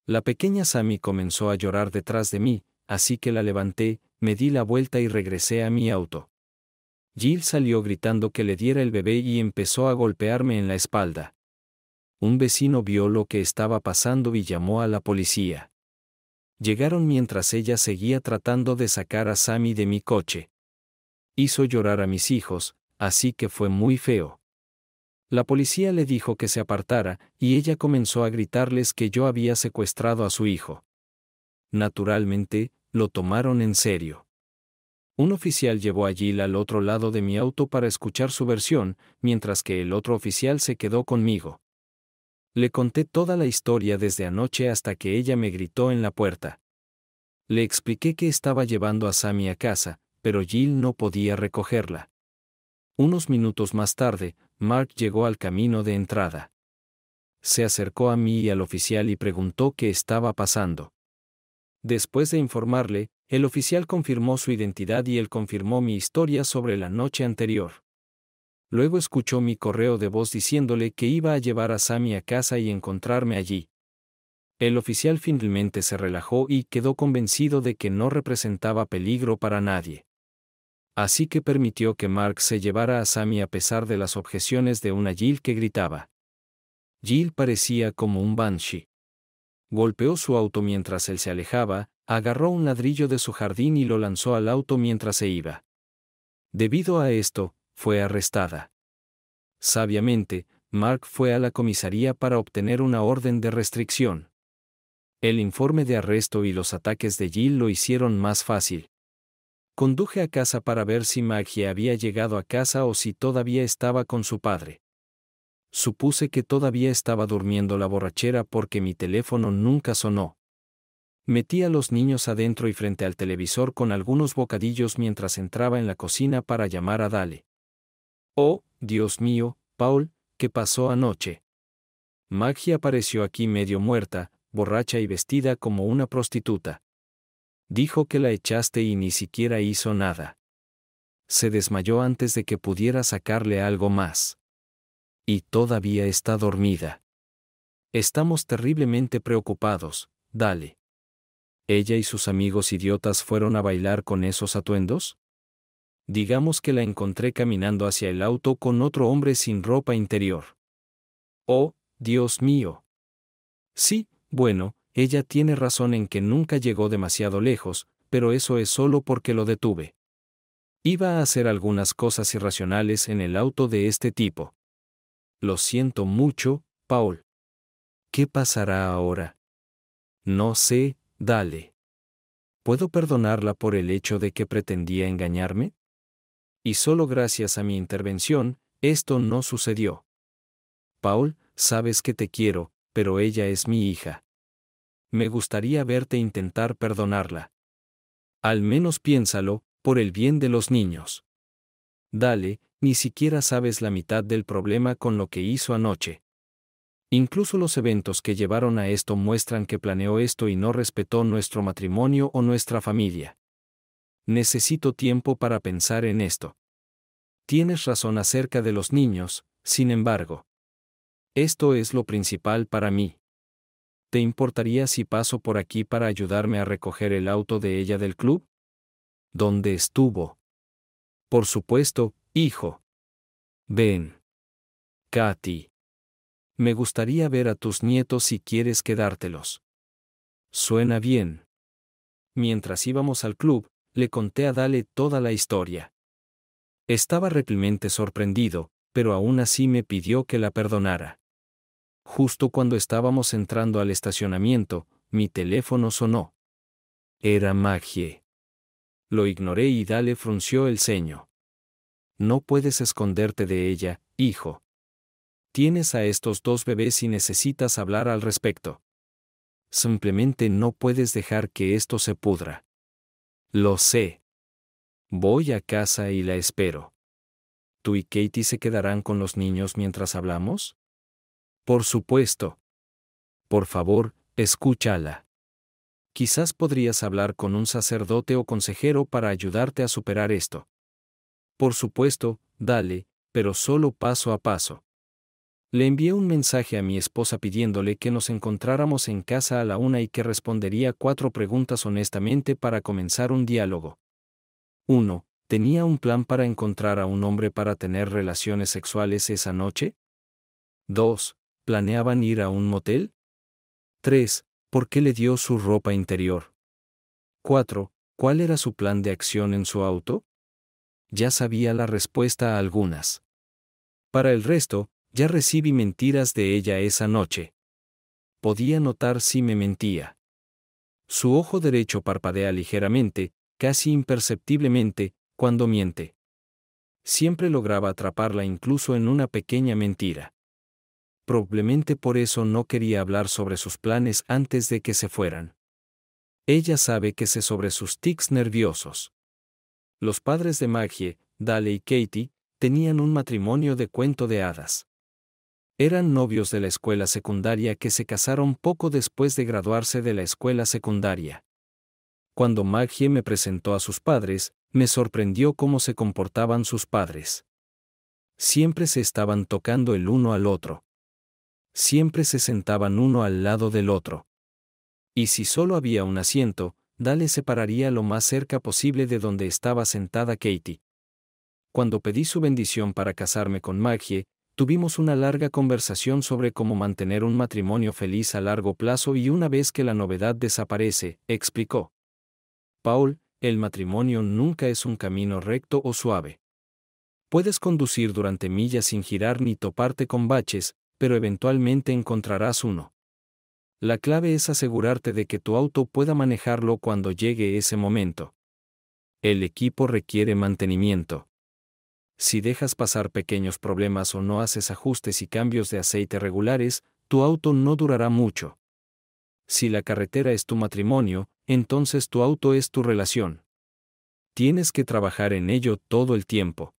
S1: La pequeña Sammy comenzó a llorar detrás de mí, así que la levanté, me di la vuelta y regresé a mi auto. Jill salió gritando que le diera el bebé y empezó a golpearme en la espalda. Un vecino vio lo que estaba pasando y llamó a la policía. Llegaron mientras ella seguía tratando de sacar a Sammy de mi coche. Hizo llorar a mis hijos, así que fue muy feo. La policía le dijo que se apartara, y ella comenzó a gritarles que yo había secuestrado a su hijo. Naturalmente, lo tomaron en serio. Un oficial llevó a Jill al otro lado de mi auto para escuchar su versión, mientras que el otro oficial se quedó conmigo. Le conté toda la historia desde anoche hasta que ella me gritó en la puerta. Le expliqué que estaba llevando a Sami a casa, pero Jill no podía recogerla. Unos minutos más tarde, Mark llegó al camino de entrada. Se acercó a mí y al oficial y preguntó qué estaba pasando. Después de informarle, el oficial confirmó su identidad y él confirmó mi historia sobre la noche anterior. Luego escuchó mi correo de voz diciéndole que iba a llevar a Sammy a casa y encontrarme allí. El oficial finalmente se relajó y quedó convencido de que no representaba peligro para nadie así que permitió que Mark se llevara a Sammy a pesar de las objeciones de una Jill que gritaba. Jill parecía como un banshee. Golpeó su auto mientras él se alejaba, agarró un ladrillo de su jardín y lo lanzó al auto mientras se iba. Debido a esto, fue arrestada. Sabiamente, Mark fue a la comisaría para obtener una orden de restricción. El informe de arresto y los ataques de Jill lo hicieron más fácil. Conduje a casa para ver si Maggie había llegado a casa o si todavía estaba con su padre. Supuse que todavía estaba durmiendo la borrachera porque mi teléfono nunca sonó. Metí a los niños adentro y frente al televisor con algunos bocadillos mientras entraba en la cocina para llamar a Dale. Oh, Dios mío, Paul, ¿qué pasó anoche? Maggie apareció aquí medio muerta, borracha y vestida como una prostituta. Dijo que la echaste y ni siquiera hizo nada. Se desmayó antes de que pudiera sacarle algo más. Y todavía está dormida. Estamos terriblemente preocupados, dale. ¿Ella y sus amigos idiotas fueron a bailar con esos atuendos? Digamos que la encontré caminando hacia el auto con otro hombre sin ropa interior. Oh, Dios mío. Sí, bueno, ella tiene razón en que nunca llegó demasiado lejos, pero eso es solo porque lo detuve. Iba a hacer algunas cosas irracionales en el auto de este tipo. Lo siento mucho, Paul. ¿Qué pasará ahora? No sé, dale. ¿Puedo perdonarla por el hecho de que pretendía engañarme? Y solo gracias a mi intervención, esto no sucedió. Paul, sabes que te quiero, pero ella es mi hija me gustaría verte intentar perdonarla. Al menos piénsalo, por el bien de los niños. Dale, ni siquiera sabes la mitad del problema con lo que hizo anoche. Incluso los eventos que llevaron a esto muestran que planeó esto y no respetó nuestro matrimonio o nuestra familia. Necesito tiempo para pensar en esto. Tienes razón acerca de los niños, sin embargo. Esto es lo principal para mí. ¿Te importaría si paso por aquí para ayudarme a recoger el auto de ella del club? ¿Dónde estuvo? Por supuesto, hijo. Ven. Katy. Me gustaría ver a tus nietos si quieres quedártelos. Suena bien. Mientras íbamos al club, le conté a Dale toda la historia. Estaba replemente sorprendido, pero aún así me pidió que la perdonara. Justo cuando estábamos entrando al estacionamiento, mi teléfono sonó. Era Magie. Lo ignoré y Dale frunció el ceño. No puedes esconderte de ella, hijo. Tienes a estos dos bebés y necesitas hablar al respecto. Simplemente no puedes dejar que esto se pudra. Lo sé. Voy a casa y la espero. ¿Tú y Katie se quedarán con los niños mientras hablamos? Por supuesto. Por favor, escúchala. Quizás podrías hablar con un sacerdote o consejero para ayudarte a superar esto. Por supuesto, dale, pero solo paso a paso. Le envié un mensaje a mi esposa pidiéndole que nos encontráramos en casa a la una y que respondería cuatro preguntas honestamente para comenzar un diálogo. 1. ¿Tenía un plan para encontrar a un hombre para tener relaciones sexuales esa noche? 2. ¿Planeaban ir a un motel? 3. ¿Por qué le dio su ropa interior? 4. ¿Cuál era su plan de acción en su auto? Ya sabía la respuesta a algunas. Para el resto, ya recibí mentiras de ella esa noche. Podía notar si me mentía. Su ojo derecho parpadea ligeramente, casi imperceptiblemente, cuando miente. Siempre lograba atraparla incluso en una pequeña mentira probablemente por eso no quería hablar sobre sus planes antes de que se fueran. Ella sabe que se sobre sus tics nerviosos. Los padres de Maggie, Dale y Katie, tenían un matrimonio de cuento de hadas. Eran novios de la escuela secundaria que se casaron poco después de graduarse de la escuela secundaria. Cuando Maggie me presentó a sus padres, me sorprendió cómo se comportaban sus padres. Siempre se estaban tocando el uno al otro siempre se sentaban uno al lado del otro. Y si solo había un asiento, Dale se lo más cerca posible de donde estaba sentada Katie. Cuando pedí su bendición para casarme con Maggie, tuvimos una larga conversación sobre cómo mantener un matrimonio feliz a largo plazo y una vez que la novedad desaparece, explicó. Paul, el matrimonio nunca es un camino recto o suave. Puedes conducir durante millas sin girar ni toparte con baches, pero eventualmente encontrarás uno. La clave es asegurarte de que tu auto pueda manejarlo cuando llegue ese momento. El equipo requiere mantenimiento. Si dejas pasar pequeños problemas o no haces ajustes y cambios de aceite regulares, tu auto no durará mucho. Si la carretera es tu matrimonio, entonces tu auto es tu relación. Tienes que trabajar en ello todo el tiempo.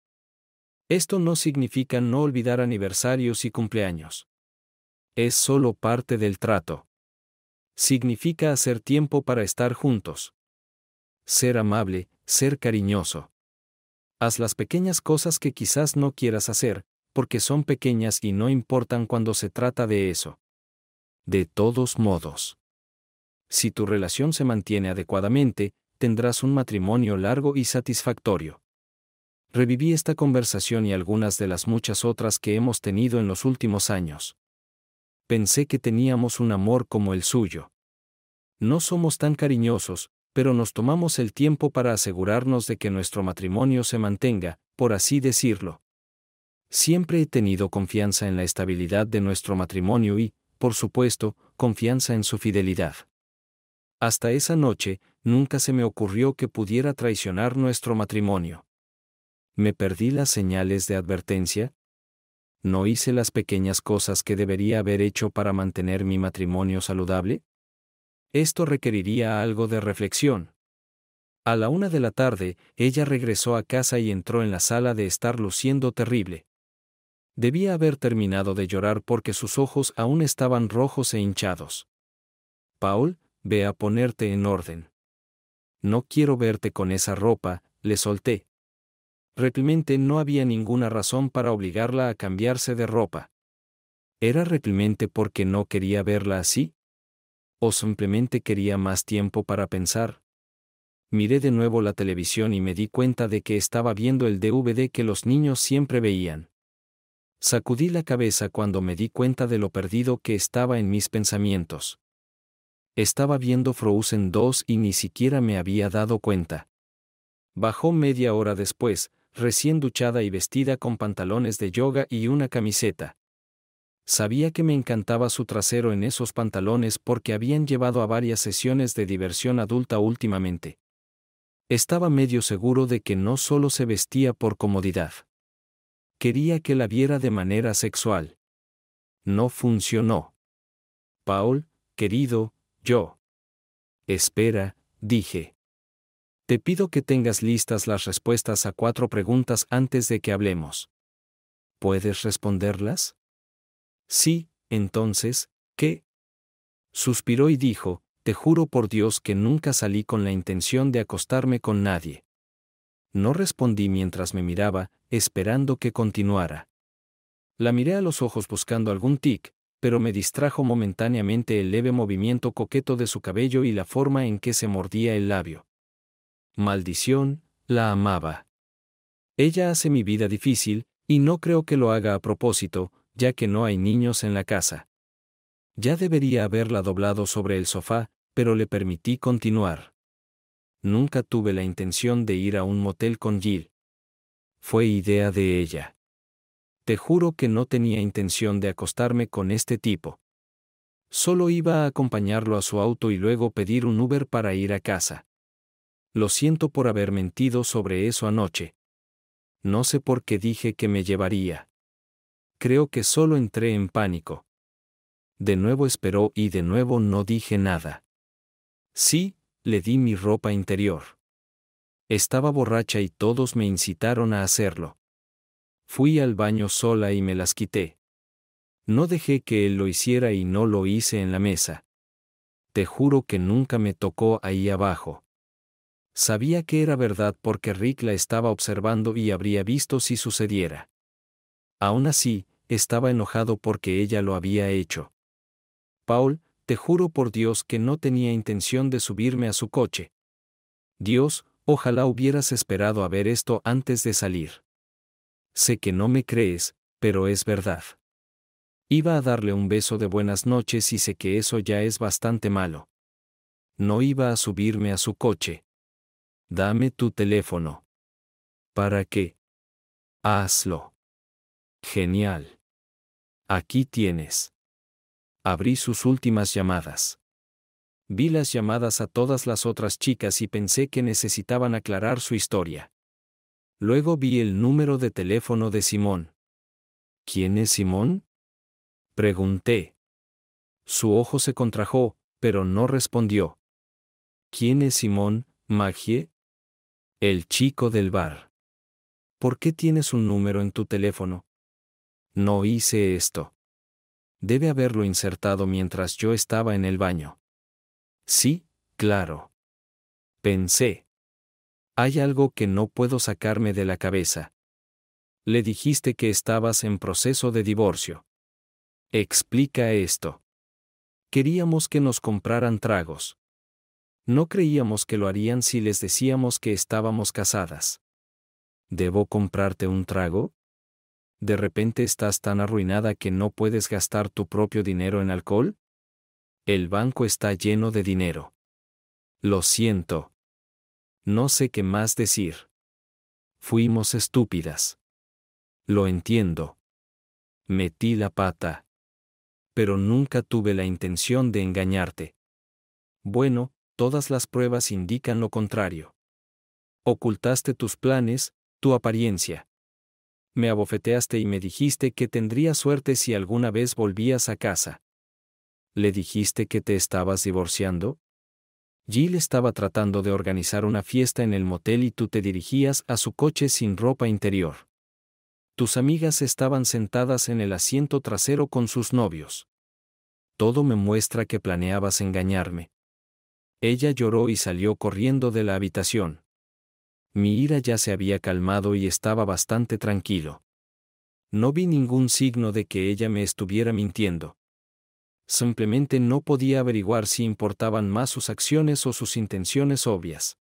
S1: Esto no significa no olvidar aniversarios y cumpleaños. Es solo parte del trato. Significa hacer tiempo para estar juntos. Ser amable, ser cariñoso. Haz las pequeñas cosas que quizás no quieras hacer, porque son pequeñas y no importan cuando se trata de eso. De todos modos. Si tu relación se mantiene adecuadamente, tendrás un matrimonio largo y satisfactorio reviví esta conversación y algunas de las muchas otras que hemos tenido en los últimos años. Pensé que teníamos un amor como el suyo. No somos tan cariñosos, pero nos tomamos el tiempo para asegurarnos de que nuestro matrimonio se mantenga, por así decirlo. Siempre he tenido confianza en la estabilidad de nuestro matrimonio y, por supuesto, confianza en su fidelidad. Hasta esa noche, nunca se me ocurrió que pudiera traicionar nuestro matrimonio. ¿Me perdí las señales de advertencia? ¿No hice las pequeñas cosas que debería haber hecho para mantener mi matrimonio saludable? Esto requeriría algo de reflexión. A la una de la tarde, ella regresó a casa y entró en la sala de estar luciendo terrible. Debía haber terminado de llorar porque sus ojos aún estaban rojos e hinchados. Paul, ve a ponerte en orden. No quiero verte con esa ropa, le solté. Reprimente no había ninguna razón para obligarla a cambiarse de ropa. ¿Era reprimente porque no quería verla así? ¿O simplemente quería más tiempo para pensar? Miré de nuevo la televisión y me di cuenta de que estaba viendo el DVD que los niños siempre veían. Sacudí la cabeza cuando me di cuenta de lo perdido que estaba en mis pensamientos. Estaba viendo Frozen 2 y ni siquiera me había dado cuenta. Bajó media hora después, recién duchada y vestida con pantalones de yoga y una camiseta. Sabía que me encantaba su trasero en esos pantalones porque habían llevado a varias sesiones de diversión adulta últimamente. Estaba medio seguro de que no solo se vestía por comodidad. Quería que la viera de manera sexual. No funcionó. Paul, querido, yo. Espera, dije te pido que tengas listas las respuestas a cuatro preguntas antes de que hablemos. ¿Puedes responderlas? Sí, entonces, ¿qué? Suspiró y dijo, Te juro por Dios que nunca salí con la intención de acostarme con nadie. No respondí mientras me miraba, esperando que continuara. La miré a los ojos buscando algún tic, pero me distrajo momentáneamente el leve movimiento coqueto de su cabello y la forma en que se mordía el labio maldición, la amaba. Ella hace mi vida difícil, y no creo que lo haga a propósito, ya que no hay niños en la casa. Ya debería haberla doblado sobre el sofá, pero le permití continuar. Nunca tuve la intención de ir a un motel con Jill. Fue idea de ella. Te juro que no tenía intención de acostarme con este tipo. Solo iba a acompañarlo a su auto y luego pedir un Uber para ir a casa. Lo siento por haber mentido sobre eso anoche. No sé por qué dije que me llevaría. Creo que solo entré en pánico. De nuevo esperó y de nuevo no dije nada. Sí, le di mi ropa interior. Estaba borracha y todos me incitaron a hacerlo. Fui al baño sola y me las quité. No dejé que él lo hiciera y no lo hice en la mesa. Te juro que nunca me tocó ahí abajo. Sabía que era verdad porque Rick la estaba observando y habría visto si sucediera. Aún así, estaba enojado porque ella lo había hecho. Paul, te juro por Dios que no tenía intención de subirme a su coche. Dios, ojalá hubieras esperado a ver esto antes de salir. Sé que no me crees, pero es verdad. Iba a darle un beso de buenas noches y sé que eso ya es bastante malo. No iba a subirme a su coche. Dame tu teléfono. ¿Para qué? Hazlo. Genial. Aquí tienes. Abrí sus últimas llamadas. Vi las llamadas a todas las otras chicas y pensé que necesitaban aclarar su historia. Luego vi el número de teléfono de Simón. ¿Quién es Simón? Pregunté. Su ojo se contrajo pero no respondió. ¿Quién es Simón, Magie? El chico del bar. ¿Por qué tienes un número en tu teléfono? No hice esto. Debe haberlo insertado mientras yo estaba en el baño. Sí, claro. Pensé. Hay algo que no puedo sacarme de la cabeza. Le dijiste que estabas en proceso de divorcio. Explica esto. Queríamos que nos compraran tragos. No creíamos que lo harían si les decíamos que estábamos casadas. ¿Debo comprarte un trago? ¿De repente estás tan arruinada que no puedes gastar tu propio dinero en alcohol? El banco está lleno de dinero. Lo siento. No sé qué más decir. Fuimos estúpidas. Lo entiendo. Metí la pata. Pero nunca tuve la intención de engañarte. Bueno, todas las pruebas indican lo contrario. Ocultaste tus planes, tu apariencia. Me abofeteaste y me dijiste que tendría suerte si alguna vez volvías a casa. ¿Le dijiste que te estabas divorciando? Jill estaba tratando de organizar una fiesta en el motel y tú te dirigías a su coche sin ropa interior. Tus amigas estaban sentadas en el asiento trasero con sus novios. Todo me muestra que planeabas engañarme. Ella lloró y salió corriendo de la habitación. Mi ira ya se había calmado y estaba bastante tranquilo. No vi ningún signo de que ella me estuviera mintiendo. Simplemente no podía averiguar si importaban más sus acciones o sus intenciones obvias.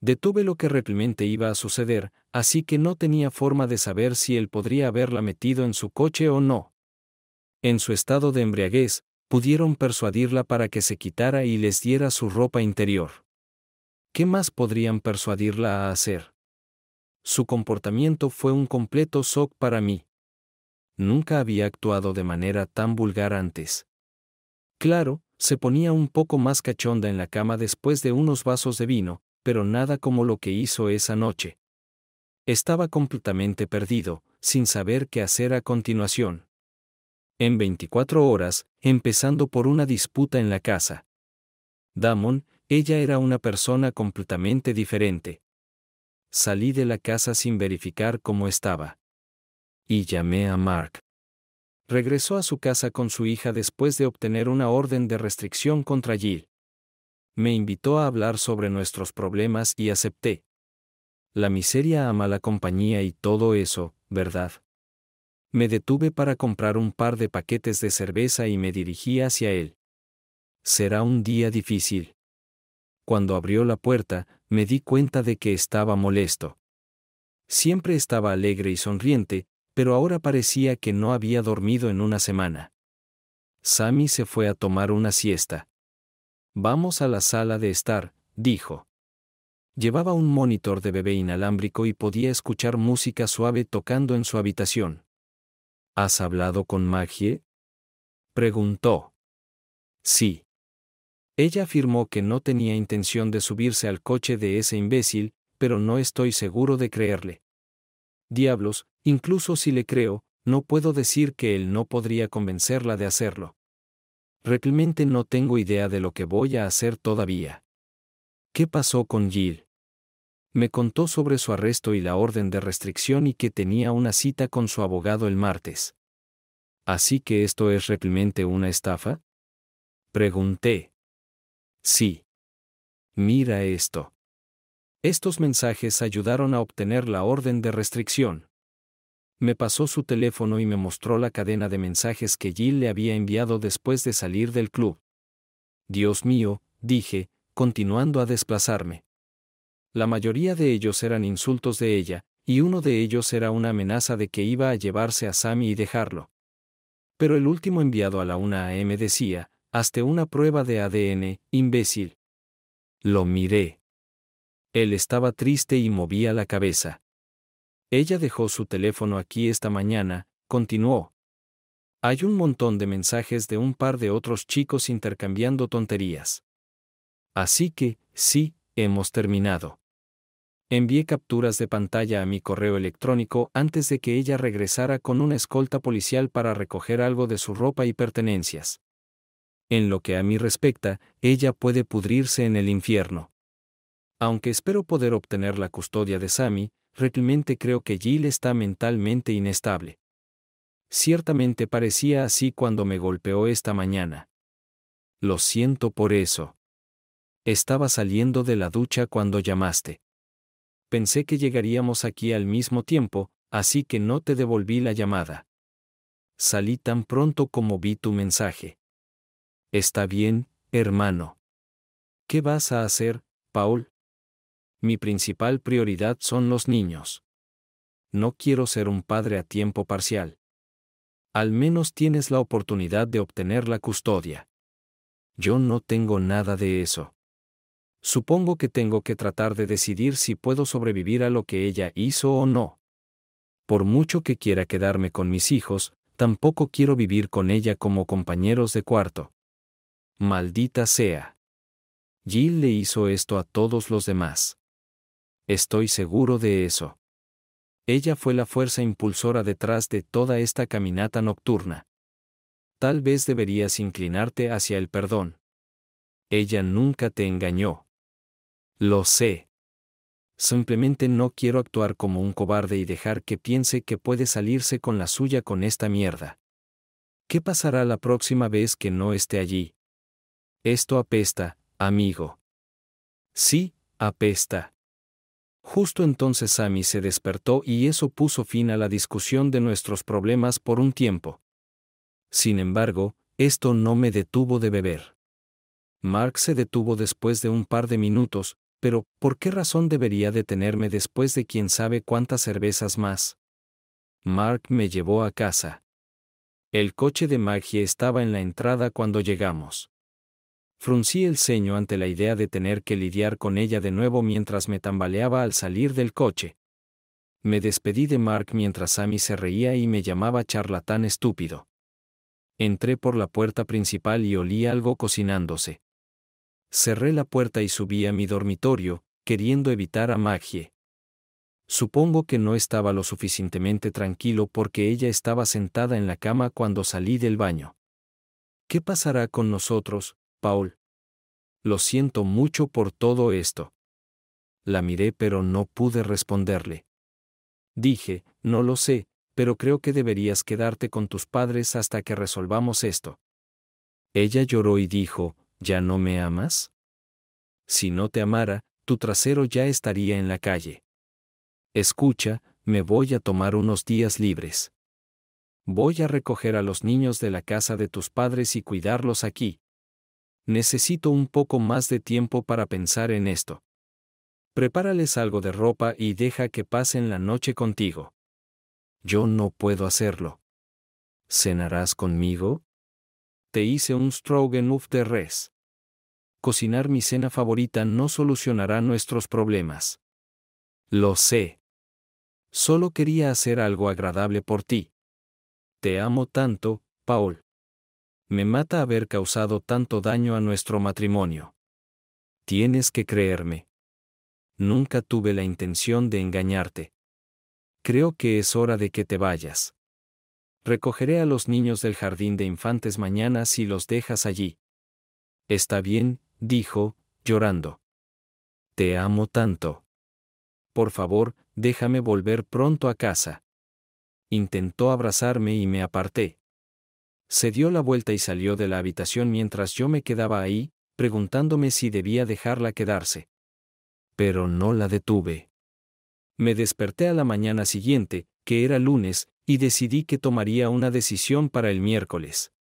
S1: Detuve lo que realmente iba a suceder, así que no tenía forma de saber si él podría haberla metido en su coche o no. En su estado de embriaguez, pudieron persuadirla para que se quitara y les diera su ropa interior. ¿Qué más podrían persuadirla a hacer? Su comportamiento fue un completo shock para mí. Nunca había actuado de manera tan vulgar antes. Claro, se ponía un poco más cachonda en la cama después de unos vasos de vino, pero nada como lo que hizo esa noche. Estaba completamente perdido, sin saber qué hacer a continuación en 24 horas, empezando por una disputa en la casa. Damon, ella era una persona completamente diferente. Salí de la casa sin verificar cómo estaba. Y llamé a Mark. Regresó a su casa con su hija después de obtener una orden de restricción contra Jill. Me invitó a hablar sobre nuestros problemas y acepté. La miseria ama la compañía y todo eso, ¿verdad? Me detuve para comprar un par de paquetes de cerveza y me dirigí hacia él. Será un día difícil. Cuando abrió la puerta, me di cuenta de que estaba molesto. Siempre estaba alegre y sonriente, pero ahora parecía que no había dormido en una semana. Sammy se fue a tomar una siesta. Vamos a la sala de estar, dijo. Llevaba un monitor de bebé inalámbrico y podía escuchar música suave tocando en su habitación. ¿Has hablado con Maggie? Preguntó. Sí. Ella afirmó que no tenía intención de subirse al coche de ese imbécil, pero no estoy seguro de creerle. Diablos, incluso si le creo, no puedo decir que él no podría convencerla de hacerlo. Realmente no tengo idea de lo que voy a hacer todavía. ¿Qué pasó con Jill? Me contó sobre su arresto y la orden de restricción y que tenía una cita con su abogado el martes. ¿Así que esto es realmente una estafa? Pregunté. Sí. Mira esto. Estos mensajes ayudaron a obtener la orden de restricción. Me pasó su teléfono y me mostró la cadena de mensajes que Jill le había enviado después de salir del club. Dios mío, dije, continuando a desplazarme. La mayoría de ellos eran insultos de ella, y uno de ellos era una amenaza de que iba a llevarse a Sammy y dejarlo. Pero el último enviado a la 1 AM decía, hasta una prueba de ADN, imbécil. Lo miré. Él estaba triste y movía la cabeza. Ella dejó su teléfono aquí esta mañana, continuó. Hay un montón de mensajes de un par de otros chicos intercambiando tonterías. Así que, sí, Hemos terminado. Envié capturas de pantalla a mi correo electrónico antes de que ella regresara con una escolta policial para recoger algo de su ropa y pertenencias. En lo que a mí respecta, ella puede pudrirse en el infierno. Aunque espero poder obtener la custodia de Sammy, realmente creo que Jill está mentalmente inestable. Ciertamente parecía así cuando me golpeó esta mañana. Lo siento por eso. Estaba saliendo de la ducha cuando llamaste. Pensé que llegaríamos aquí al mismo tiempo, así que no te devolví la llamada. Salí tan pronto como vi tu mensaje. Está bien, hermano. ¿Qué vas a hacer, Paul? Mi principal prioridad son los niños. No quiero ser un padre a tiempo parcial. Al menos tienes la oportunidad de obtener la custodia. Yo no tengo nada de eso. Supongo que tengo que tratar de decidir si puedo sobrevivir a lo que ella hizo o no. Por mucho que quiera quedarme con mis hijos, tampoco quiero vivir con ella como compañeros de cuarto. Maldita sea. Jill le hizo esto a todos los demás. Estoy seguro de eso. Ella fue la fuerza impulsora detrás de toda esta caminata nocturna. Tal vez deberías inclinarte hacia el perdón. Ella nunca te engañó. Lo sé. Simplemente no quiero actuar como un cobarde y dejar que piense que puede salirse con la suya con esta mierda. ¿Qué pasará la próxima vez que no esté allí? Esto apesta, amigo. Sí, apesta. Justo entonces Sammy se despertó y eso puso fin a la discusión de nuestros problemas por un tiempo. Sin embargo, esto no me detuvo de beber. Mark se detuvo después de un par de minutos, pero ¿por qué razón debería detenerme después de quién sabe cuántas cervezas más? Mark me llevó a casa. El coche de Maggie estaba en la entrada cuando llegamos. Fruncí el ceño ante la idea de tener que lidiar con ella de nuevo mientras me tambaleaba al salir del coche. Me despedí de Mark mientras Sammy se reía y me llamaba charlatán estúpido. Entré por la puerta principal y olí algo cocinándose cerré la puerta y subí a mi dormitorio, queriendo evitar a Magie. Supongo que no estaba lo suficientemente tranquilo porque ella estaba sentada en la cama cuando salí del baño. ¿Qué pasará con nosotros, Paul? Lo siento mucho por todo esto. La miré pero no pude responderle. Dije, no lo sé, pero creo que deberías quedarte con tus padres hasta que resolvamos esto. Ella lloró y dijo, ¿Ya no me amas? Si no te amara, tu trasero ya estaría en la calle. Escucha, me voy a tomar unos días libres. Voy a recoger a los niños de la casa de tus padres y cuidarlos aquí. Necesito un poco más de tiempo para pensar en esto. Prepárales algo de ropa y deja que pasen la noche contigo. Yo no puedo hacerlo. ¿Cenarás conmigo? te hice un stroganoff de res. Cocinar mi cena favorita no solucionará nuestros problemas. Lo sé. Solo quería hacer algo agradable por ti. Te amo tanto, Paul. Me mata haber causado tanto daño a nuestro matrimonio. Tienes que creerme. Nunca tuve la intención de engañarte. Creo que es hora de que te vayas. Recogeré a los niños del jardín de infantes mañana si los dejas allí. Está bien, dijo, llorando. Te amo tanto. Por favor, déjame volver pronto a casa. Intentó abrazarme y me aparté. Se dio la vuelta y salió de la habitación mientras yo me quedaba ahí, preguntándome si debía dejarla quedarse. Pero no la detuve. Me desperté a la mañana siguiente, que era lunes, y decidí que tomaría una decisión para el miércoles.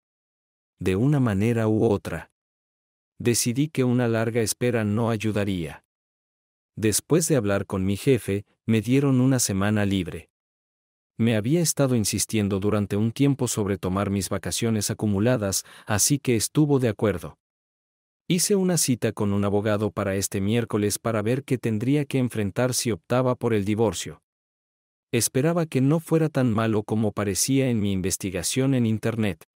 S1: De una manera u otra. Decidí que una larga espera no ayudaría. Después de hablar con mi jefe, me dieron una semana libre. Me había estado insistiendo durante un tiempo sobre tomar mis vacaciones acumuladas, así que estuvo de acuerdo. Hice una cita con un abogado para este miércoles para ver qué tendría que enfrentar si optaba por el divorcio. Esperaba que no fuera tan malo como parecía en mi investigación en Internet.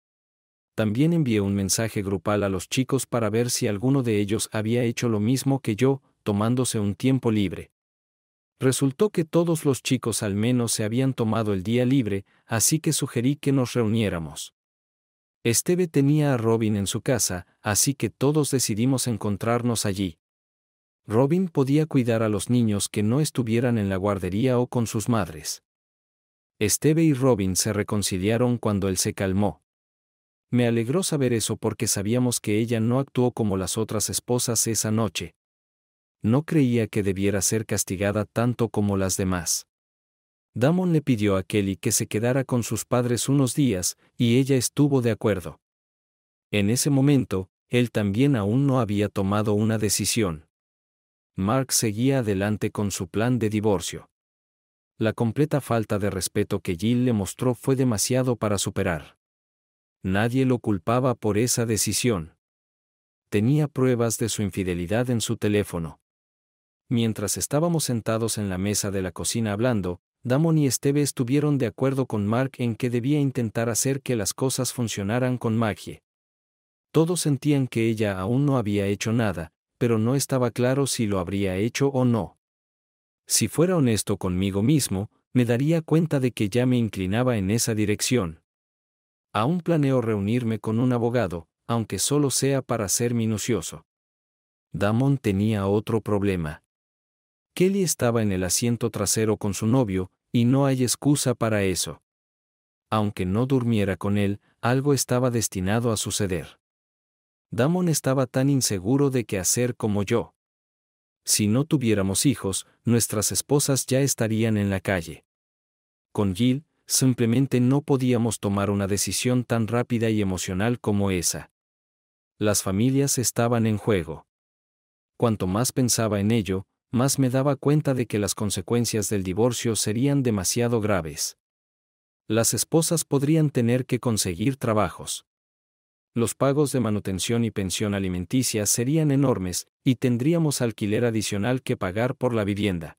S1: También envié un mensaje grupal a los chicos para ver si alguno de ellos había hecho lo mismo que yo, tomándose un tiempo libre. Resultó que todos los chicos al menos se habían tomado el día libre, así que sugerí que nos reuniéramos. Esteve tenía a Robin en su casa, así que todos decidimos encontrarnos allí. Robin podía cuidar a los niños que no estuvieran en la guardería o con sus madres. Esteve y Robin se reconciliaron cuando él se calmó. Me alegró saber eso porque sabíamos que ella no actuó como las otras esposas esa noche. No creía que debiera ser castigada tanto como las demás. Damon le pidió a Kelly que se quedara con sus padres unos días, y ella estuvo de acuerdo. En ese momento, él también aún no había tomado una decisión. Mark seguía adelante con su plan de divorcio. La completa falta de respeto que Jill le mostró fue demasiado para superar. Nadie lo culpaba por esa decisión. Tenía pruebas de su infidelidad en su teléfono. Mientras estábamos sentados en la mesa de la cocina hablando, Damon y Esteve estuvieron de acuerdo con Mark en que debía intentar hacer que las cosas funcionaran con magia. Todos sentían que ella aún no había hecho nada, pero no estaba claro si lo habría hecho o no. Si fuera honesto conmigo mismo, me daría cuenta de que ya me inclinaba en esa dirección. Aún planeo reunirme con un abogado, aunque solo sea para ser minucioso. Damon tenía otro problema. Kelly estaba en el asiento trasero con su novio, y no hay excusa para eso. Aunque no durmiera con él, algo estaba destinado a suceder. Damon estaba tan inseguro de qué hacer como yo. Si no tuviéramos hijos, nuestras esposas ya estarían en la calle. Con Gil, simplemente no podíamos tomar una decisión tan rápida y emocional como esa. Las familias estaban en juego. Cuanto más pensaba en ello, más me daba cuenta de que las consecuencias del divorcio serían demasiado graves. Las esposas podrían tener que conseguir trabajos los pagos de manutención y pensión alimenticia serían enormes, y tendríamos alquiler adicional que pagar por la vivienda.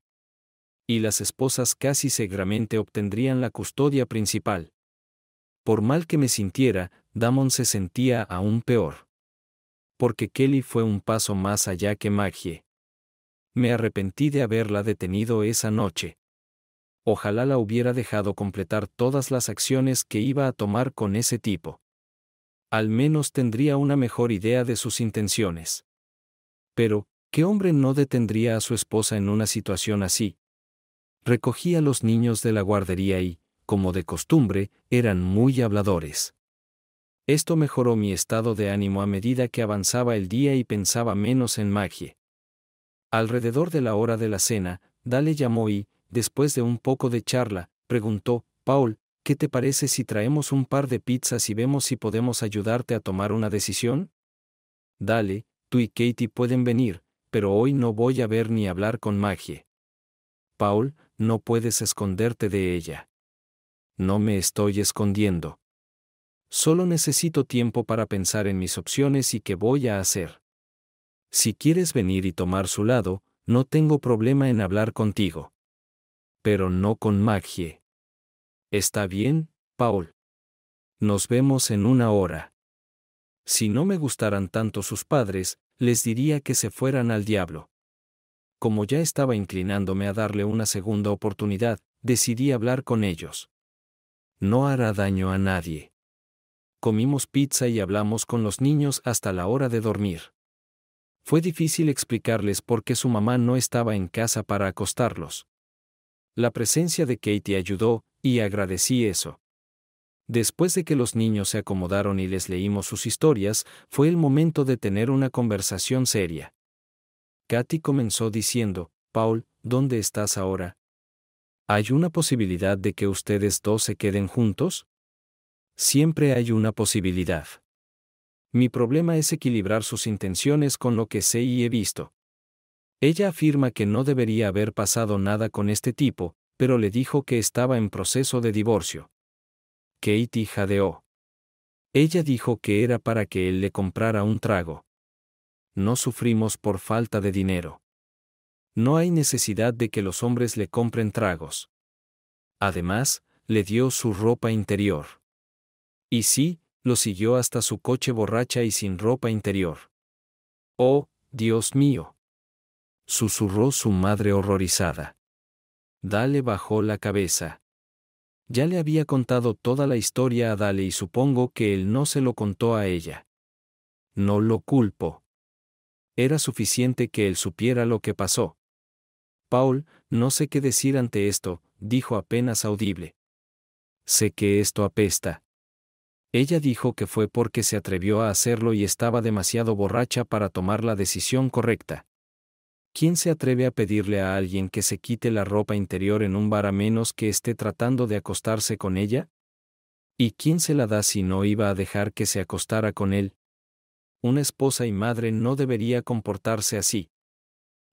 S1: Y las esposas casi seguramente obtendrían la custodia principal. Por mal que me sintiera, Damon se sentía aún peor. Porque Kelly fue un paso más allá que Maggie. Me arrepentí de haberla detenido esa noche. Ojalá la hubiera dejado completar todas las acciones que iba a tomar con ese tipo al menos tendría una mejor idea de sus intenciones. Pero, ¿qué hombre no detendría a su esposa en una situación así? Recogí a los niños de la guardería y, como de costumbre, eran muy habladores. Esto mejoró mi estado de ánimo a medida que avanzaba el día y pensaba menos en magia. Alrededor de la hora de la cena, Dale llamó y, después de un poco de charla, preguntó, Paul, ¿qué te parece si traemos un par de pizzas y vemos si podemos ayudarte a tomar una decisión? Dale, tú y Katie pueden venir, pero hoy no voy a ver ni hablar con Maggie. Paul, no puedes esconderte de ella. No me estoy escondiendo. Solo necesito tiempo para pensar en mis opciones y qué voy a hacer. Si quieres venir y tomar su lado, no tengo problema en hablar contigo. Pero no con Magie. Está bien, Paul. Nos vemos en una hora. Si no me gustaran tanto sus padres, les diría que se fueran al diablo. Como ya estaba inclinándome a darle una segunda oportunidad, decidí hablar con ellos. No hará daño a nadie. Comimos pizza y hablamos con los niños hasta la hora de dormir. Fue difícil explicarles por qué su mamá no estaba en casa para acostarlos. La presencia de Katie ayudó, y agradecí eso. Después de que los niños se acomodaron y les leímos sus historias, fue el momento de tener una conversación seria. Katy comenzó diciendo, Paul, ¿dónde estás ahora? ¿Hay una posibilidad de que ustedes dos se queden juntos? Siempre hay una posibilidad. Mi problema es equilibrar sus intenciones con lo que sé y he visto. Ella afirma que no debería haber pasado nada con este tipo, pero le dijo que estaba en proceso de divorcio. Katie jadeó. Ella dijo que era para que él le comprara un trago. No sufrimos por falta de dinero. No hay necesidad de que los hombres le compren tragos. Además, le dio su ropa interior. Y sí, lo siguió hasta su coche borracha y sin ropa interior. Oh, Dios mío. Susurró su madre horrorizada. Dale bajó la cabeza. Ya le había contado toda la historia a Dale y supongo que él no se lo contó a ella. No lo culpo. Era suficiente que él supiera lo que pasó. Paul, no sé qué decir ante esto, dijo apenas audible. Sé que esto apesta. Ella dijo que fue porque se atrevió a hacerlo y estaba demasiado borracha para tomar la decisión correcta. ¿Quién se atreve a pedirle a alguien que se quite la ropa interior en un bar a menos que esté tratando de acostarse con ella? ¿Y quién se la da si no iba a dejar que se acostara con él? Una esposa y madre no debería comportarse así.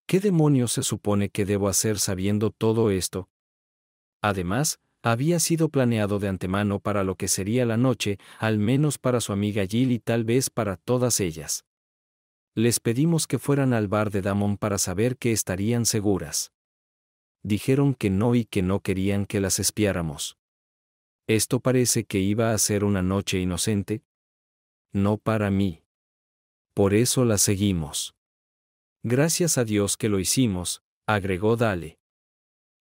S1: ¿Qué demonios se supone que debo hacer sabiendo todo esto? Además, había sido planeado de antemano para lo que sería la noche, al menos para su amiga Jill y tal vez para todas ellas. Les pedimos que fueran al bar de Damon para saber que estarían seguras. Dijeron que no y que no querían que las espiáramos. Esto parece que iba a ser una noche inocente. No para mí. Por eso la seguimos. Gracias a Dios que lo hicimos, agregó Dale.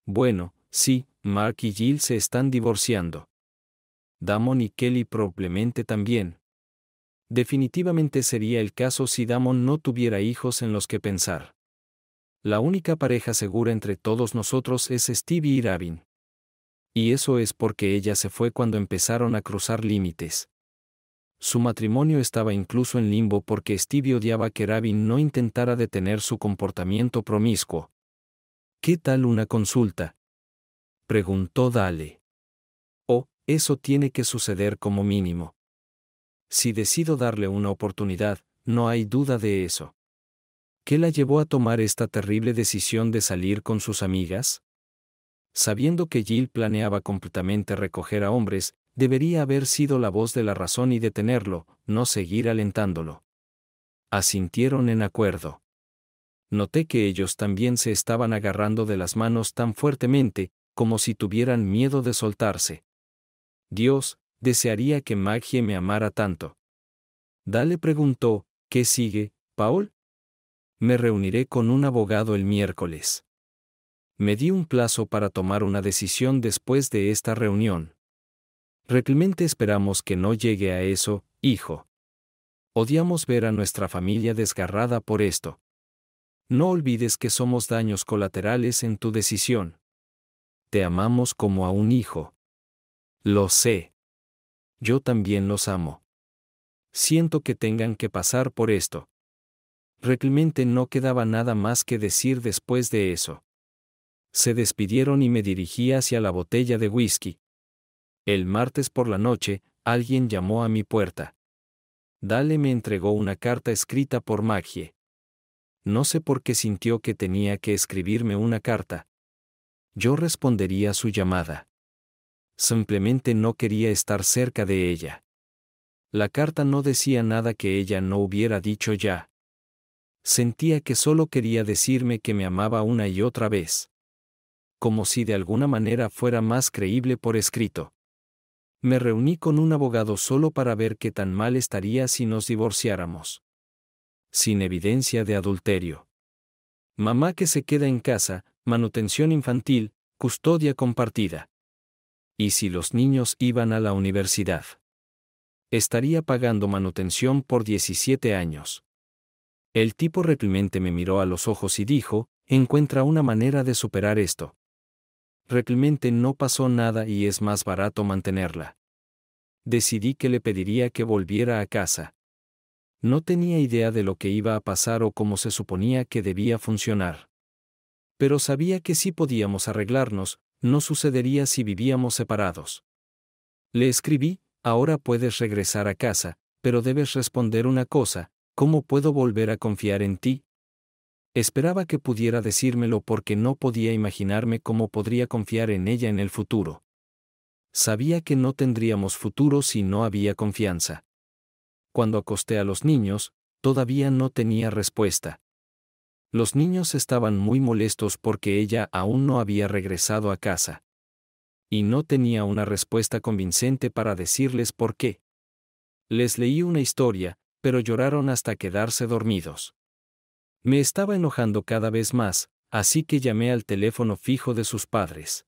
S1: Bueno, sí, Mark y Jill se están divorciando. Damon y Kelly probablemente también, Definitivamente sería el caso si Damon no tuviera hijos en los que pensar. La única pareja segura entre todos nosotros es Stevie y Rabin. Y eso es porque ella se fue cuando empezaron a cruzar límites. Su matrimonio estaba incluso en limbo porque Stevie odiaba que Rabin no intentara detener su comportamiento promiscuo. ¿Qué tal una consulta? preguntó Dale. Oh, eso tiene que suceder como mínimo si decido darle una oportunidad, no hay duda de eso. ¿Qué la llevó a tomar esta terrible decisión de salir con sus amigas? Sabiendo que Jill planeaba completamente recoger a hombres, debería haber sido la voz de la razón y detenerlo, no seguir alentándolo. Asintieron en acuerdo. Noté que ellos también se estaban agarrando de las manos tan fuertemente, como si tuvieran miedo de soltarse. Dios, Desearía que Maggie me amara tanto. Dale preguntó, ¿qué sigue, Paul? Me reuniré con un abogado el miércoles. Me di un plazo para tomar una decisión después de esta reunión. Realmente esperamos que no llegue a eso, hijo. Odiamos ver a nuestra familia desgarrada por esto. No olvides que somos daños colaterales en tu decisión. Te amamos como a un hijo. Lo sé yo también los amo. Siento que tengan que pasar por esto. Realmente no quedaba nada más que decir después de eso. Se despidieron y me dirigí hacia la botella de whisky. El martes por la noche, alguien llamó a mi puerta. Dale me entregó una carta escrita por Magie. No sé por qué sintió que tenía que escribirme una carta. Yo respondería a su llamada simplemente no quería estar cerca de ella. La carta no decía nada que ella no hubiera dicho ya. Sentía que solo quería decirme que me amaba una y otra vez. Como si de alguna manera fuera más creíble por escrito. Me reuní con un abogado solo para ver qué tan mal estaría si nos divorciáramos. Sin evidencia de adulterio. Mamá que se queda en casa, manutención infantil, custodia compartida. ¿Y si los niños iban a la universidad? Estaría pagando manutención por 17 años. El tipo replimente me miró a los ojos y dijo, encuentra una manera de superar esto. Replimente no pasó nada y es más barato mantenerla. Decidí que le pediría que volviera a casa. No tenía idea de lo que iba a pasar o cómo se suponía que debía funcionar. Pero sabía que sí podíamos arreglarnos, no sucedería si vivíamos separados. Le escribí, ahora puedes regresar a casa, pero debes responder una cosa, ¿cómo puedo volver a confiar en ti? Esperaba que pudiera decírmelo porque no podía imaginarme cómo podría confiar en ella en el futuro. Sabía que no tendríamos futuro si no había confianza. Cuando acosté a los niños, todavía no tenía respuesta. Los niños estaban muy molestos porque ella aún no había regresado a casa. Y no tenía una respuesta convincente para decirles por qué. Les leí una historia, pero lloraron hasta quedarse dormidos. Me estaba enojando cada vez más, así que llamé al teléfono fijo de sus padres.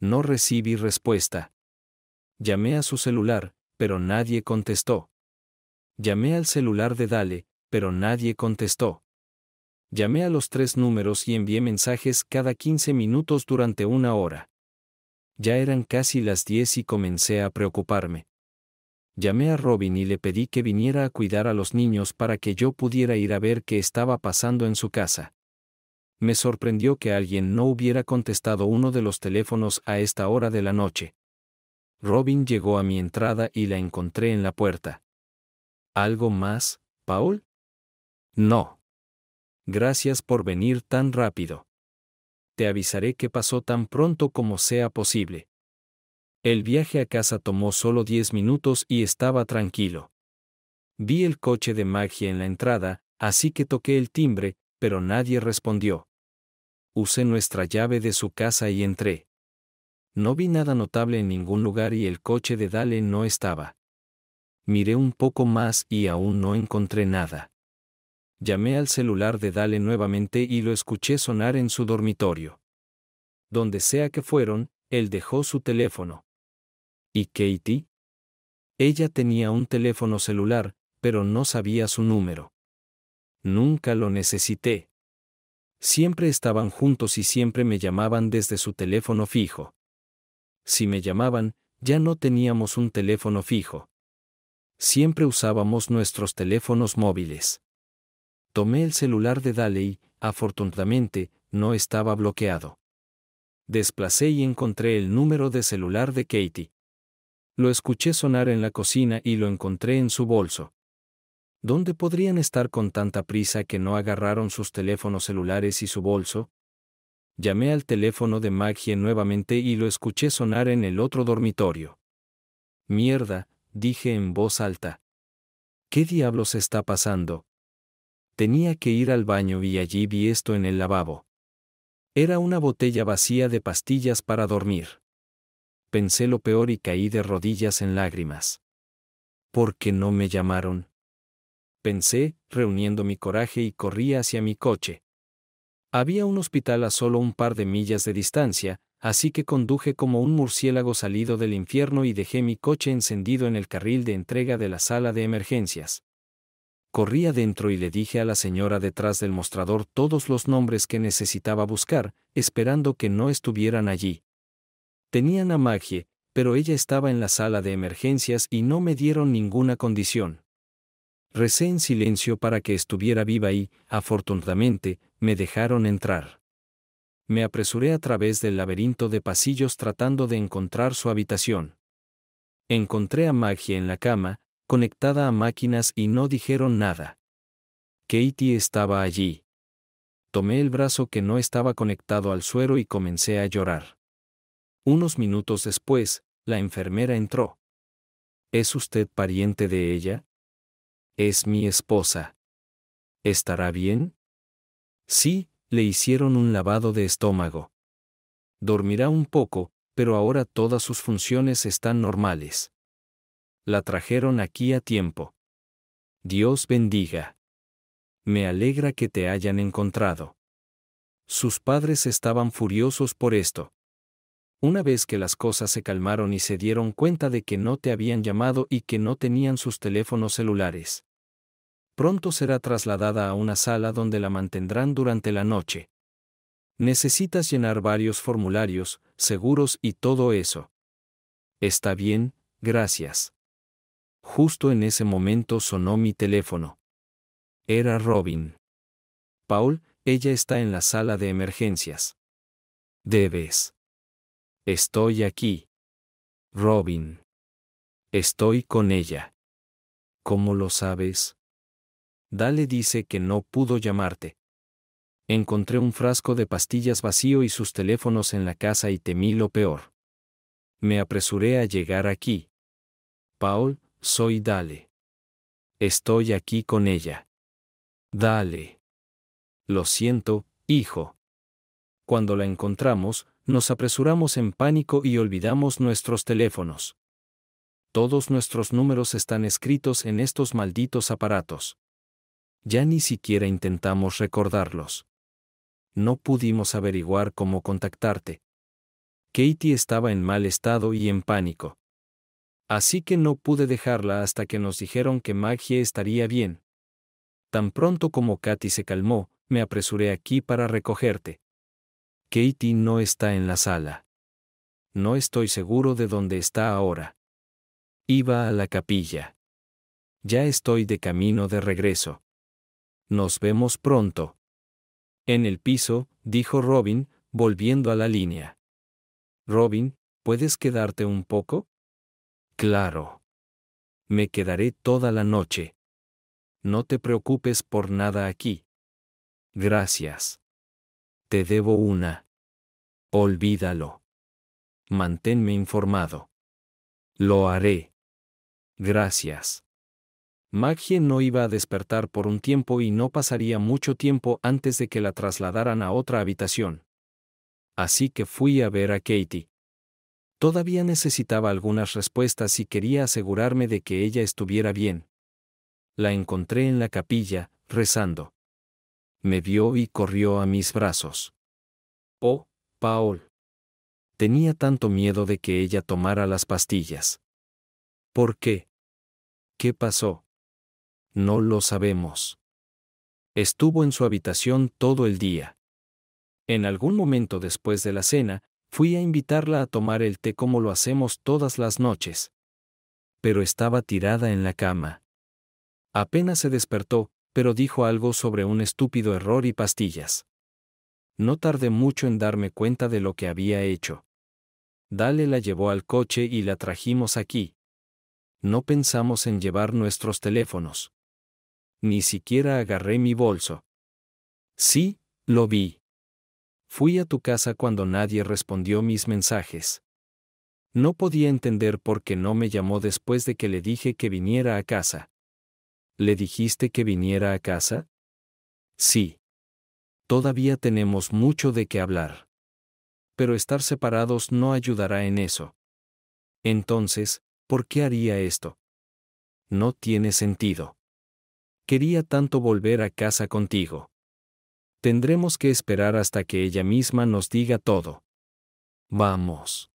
S1: No recibí respuesta. Llamé a su celular, pero nadie contestó. Llamé al celular de Dale, pero nadie contestó llamé a los tres números y envié mensajes cada 15 minutos durante una hora. Ya eran casi las 10 y comencé a preocuparme. Llamé a Robin y le pedí que viniera a cuidar a los niños para que yo pudiera ir a ver qué estaba pasando en su casa. Me sorprendió que alguien no hubiera contestado uno de los teléfonos a esta hora de la noche. Robin llegó a mi entrada y la encontré en la puerta. ¿Algo más, Paul? No. Gracias por venir tan rápido. Te avisaré que pasó tan pronto como sea posible. El viaje a casa tomó solo diez minutos y estaba tranquilo. Vi el coche de magia en la entrada, así que toqué el timbre, pero nadie respondió. Usé nuestra llave de su casa y entré. No vi nada notable en ningún lugar y el coche de Dale no estaba. Miré un poco más y aún no encontré nada. Llamé al celular de Dale nuevamente y lo escuché sonar en su dormitorio. Donde sea que fueron, él dejó su teléfono. ¿Y Katie? Ella tenía un teléfono celular, pero no sabía su número. Nunca lo necesité. Siempre estaban juntos y siempre me llamaban desde su teléfono fijo. Si me llamaban, ya no teníamos un teléfono fijo. Siempre usábamos nuestros teléfonos móviles. Tomé el celular de Daley, afortunadamente, no estaba bloqueado. Desplacé y encontré el número de celular de Katie. Lo escuché sonar en la cocina y lo encontré en su bolso. ¿Dónde podrían estar con tanta prisa que no agarraron sus teléfonos celulares y su bolso? Llamé al teléfono de Maggie nuevamente y lo escuché sonar en el otro dormitorio. Mierda, dije en voz alta. ¿Qué diablos está pasando? Tenía que ir al baño y allí vi esto en el lavabo. Era una botella vacía de pastillas para dormir. Pensé lo peor y caí de rodillas en lágrimas. ¿Por qué no me llamaron? Pensé, reuniendo mi coraje y corrí hacia mi coche. Había un hospital a solo un par de millas de distancia, así que conduje como un murciélago salido del infierno y dejé mi coche encendido en el carril de entrega de la sala de emergencias corrí adentro y le dije a la señora detrás del mostrador todos los nombres que necesitaba buscar, esperando que no estuvieran allí. Tenían a Magie, pero ella estaba en la sala de emergencias y no me dieron ninguna condición. Recé en silencio para que estuviera viva y, afortunadamente, me dejaron entrar. Me apresuré a través del laberinto de pasillos tratando de encontrar su habitación. Encontré a Magie en la cama, conectada a máquinas y no dijeron nada. Katie estaba allí. Tomé el brazo que no estaba conectado al suero y comencé a llorar. Unos minutos después, la enfermera entró. ¿Es usted pariente de ella? Es mi esposa. ¿Estará bien? Sí, le hicieron un lavado de estómago. Dormirá un poco, pero ahora todas sus funciones están normales. La trajeron aquí a tiempo. Dios bendiga. Me alegra que te hayan encontrado. Sus padres estaban furiosos por esto. Una vez que las cosas se calmaron y se dieron cuenta de que no te habían llamado y que no tenían sus teléfonos celulares. Pronto será trasladada a una sala donde la mantendrán durante la noche. Necesitas llenar varios formularios, seguros y todo eso. Está bien, gracias. Justo en ese momento sonó mi teléfono. Era Robin. Paul, ella está en la sala de emergencias. Debes. Estoy aquí. Robin. Estoy con ella. ¿Cómo lo sabes? Dale dice que no pudo llamarte. Encontré un frasco de pastillas vacío y sus teléfonos en la casa y temí lo peor. Me apresuré a llegar aquí. Paul, soy Dale. Estoy aquí con ella. Dale. Lo siento, hijo. Cuando la encontramos, nos apresuramos en pánico y olvidamos nuestros teléfonos. Todos nuestros números están escritos en estos malditos aparatos. Ya ni siquiera intentamos recordarlos. No pudimos averiguar cómo contactarte. Katie estaba en mal estado y en pánico. Así que no pude dejarla hasta que nos dijeron que Maggie estaría bien. Tan pronto como Katy se calmó, me apresuré aquí para recogerte. Katie no está en la sala. No estoy seguro de dónde está ahora. Iba a la capilla. Ya estoy de camino de regreso. Nos vemos pronto. En el piso, dijo Robin, volviendo a la línea. Robin, ¿puedes quedarte un poco? Claro. Me quedaré toda la noche. No te preocupes por nada aquí. Gracias. Te debo una. Olvídalo. Manténme informado. Lo haré. Gracias. Maggie no iba a despertar por un tiempo y no pasaría mucho tiempo antes de que la trasladaran a otra habitación. Así que fui a ver a Katie. Todavía necesitaba algunas respuestas y quería asegurarme de que ella estuviera bien. La encontré en la capilla, rezando. Me vio y corrió a mis brazos. Oh, Paul. Tenía tanto miedo de que ella tomara las pastillas. ¿Por qué? ¿Qué pasó? No lo sabemos. Estuvo en su habitación todo el día. En algún momento después de la cena, Fui a invitarla a tomar el té como lo hacemos todas las noches. Pero estaba tirada en la cama. Apenas se despertó, pero dijo algo sobre un estúpido error y pastillas. No tardé mucho en darme cuenta de lo que había hecho. Dale la llevó al coche y la trajimos aquí. No pensamos en llevar nuestros teléfonos. Ni siquiera agarré mi bolso. Sí, lo vi. Fui a tu casa cuando nadie respondió mis mensajes. No podía entender por qué no me llamó después de que le dije que viniera a casa. ¿Le dijiste que viniera a casa? Sí. Todavía tenemos mucho de qué hablar. Pero estar separados no ayudará en eso. Entonces, ¿por qué haría esto? No tiene sentido. Quería tanto volver a casa contigo. Tendremos que esperar hasta que ella misma nos diga todo. Vamos.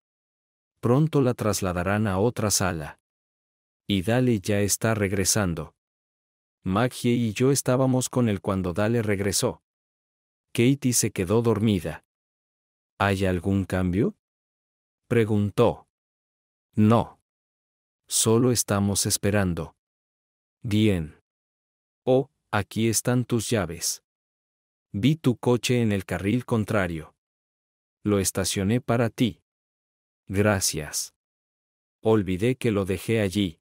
S1: Pronto la trasladarán a otra sala. Y Dale ya está regresando. Maggie y yo estábamos con él cuando Dale regresó. Katie se quedó dormida. ¿Hay algún cambio? Preguntó. No. Solo estamos esperando. Bien. Oh, aquí están tus llaves. Vi tu coche en el carril contrario. Lo estacioné para ti. Gracias. Olvidé que lo dejé allí.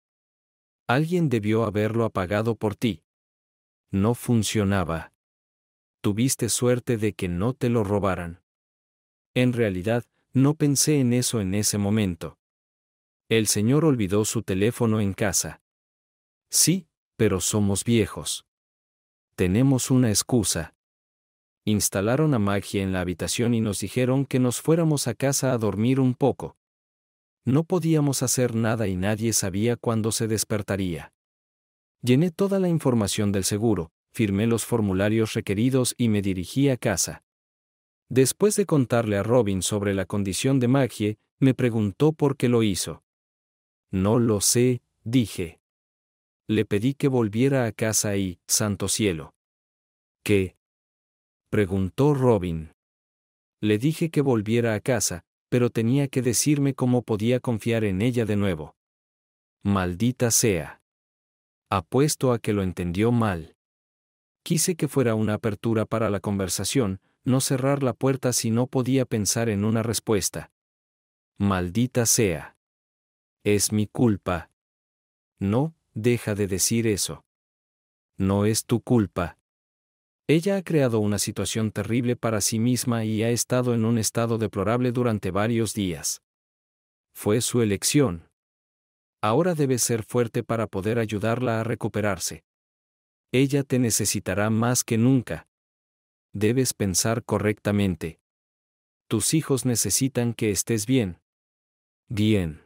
S1: Alguien debió haberlo apagado por ti. No funcionaba. Tuviste suerte de que no te lo robaran. En realidad, no pensé en eso en ese momento. El señor olvidó su teléfono en casa. Sí, pero somos viejos. Tenemos una excusa instalaron a Maggie en la habitación y nos dijeron que nos fuéramos a casa a dormir un poco. No podíamos hacer nada y nadie sabía cuándo se despertaría. Llené toda la información del seguro, firmé los formularios requeridos y me dirigí a casa. Después de contarle a Robin sobre la condición de Maggie, me preguntó por qué lo hizo. No lo sé, dije. Le pedí que volviera a casa y, santo cielo. ¿Qué? preguntó Robin. Le dije que volviera a casa, pero tenía que decirme cómo podía confiar en ella de nuevo. Maldita sea. Apuesto a que lo entendió mal. Quise que fuera una apertura para la conversación, no cerrar la puerta si no podía pensar en una respuesta. Maldita sea. Es mi culpa. No, deja de decir eso. No es tu culpa. Ella ha creado una situación terrible para sí misma y ha estado en un estado deplorable durante varios días. Fue su elección. Ahora debes ser fuerte para poder ayudarla a recuperarse. Ella te necesitará más que nunca. Debes pensar correctamente. Tus hijos necesitan que estés bien. Bien.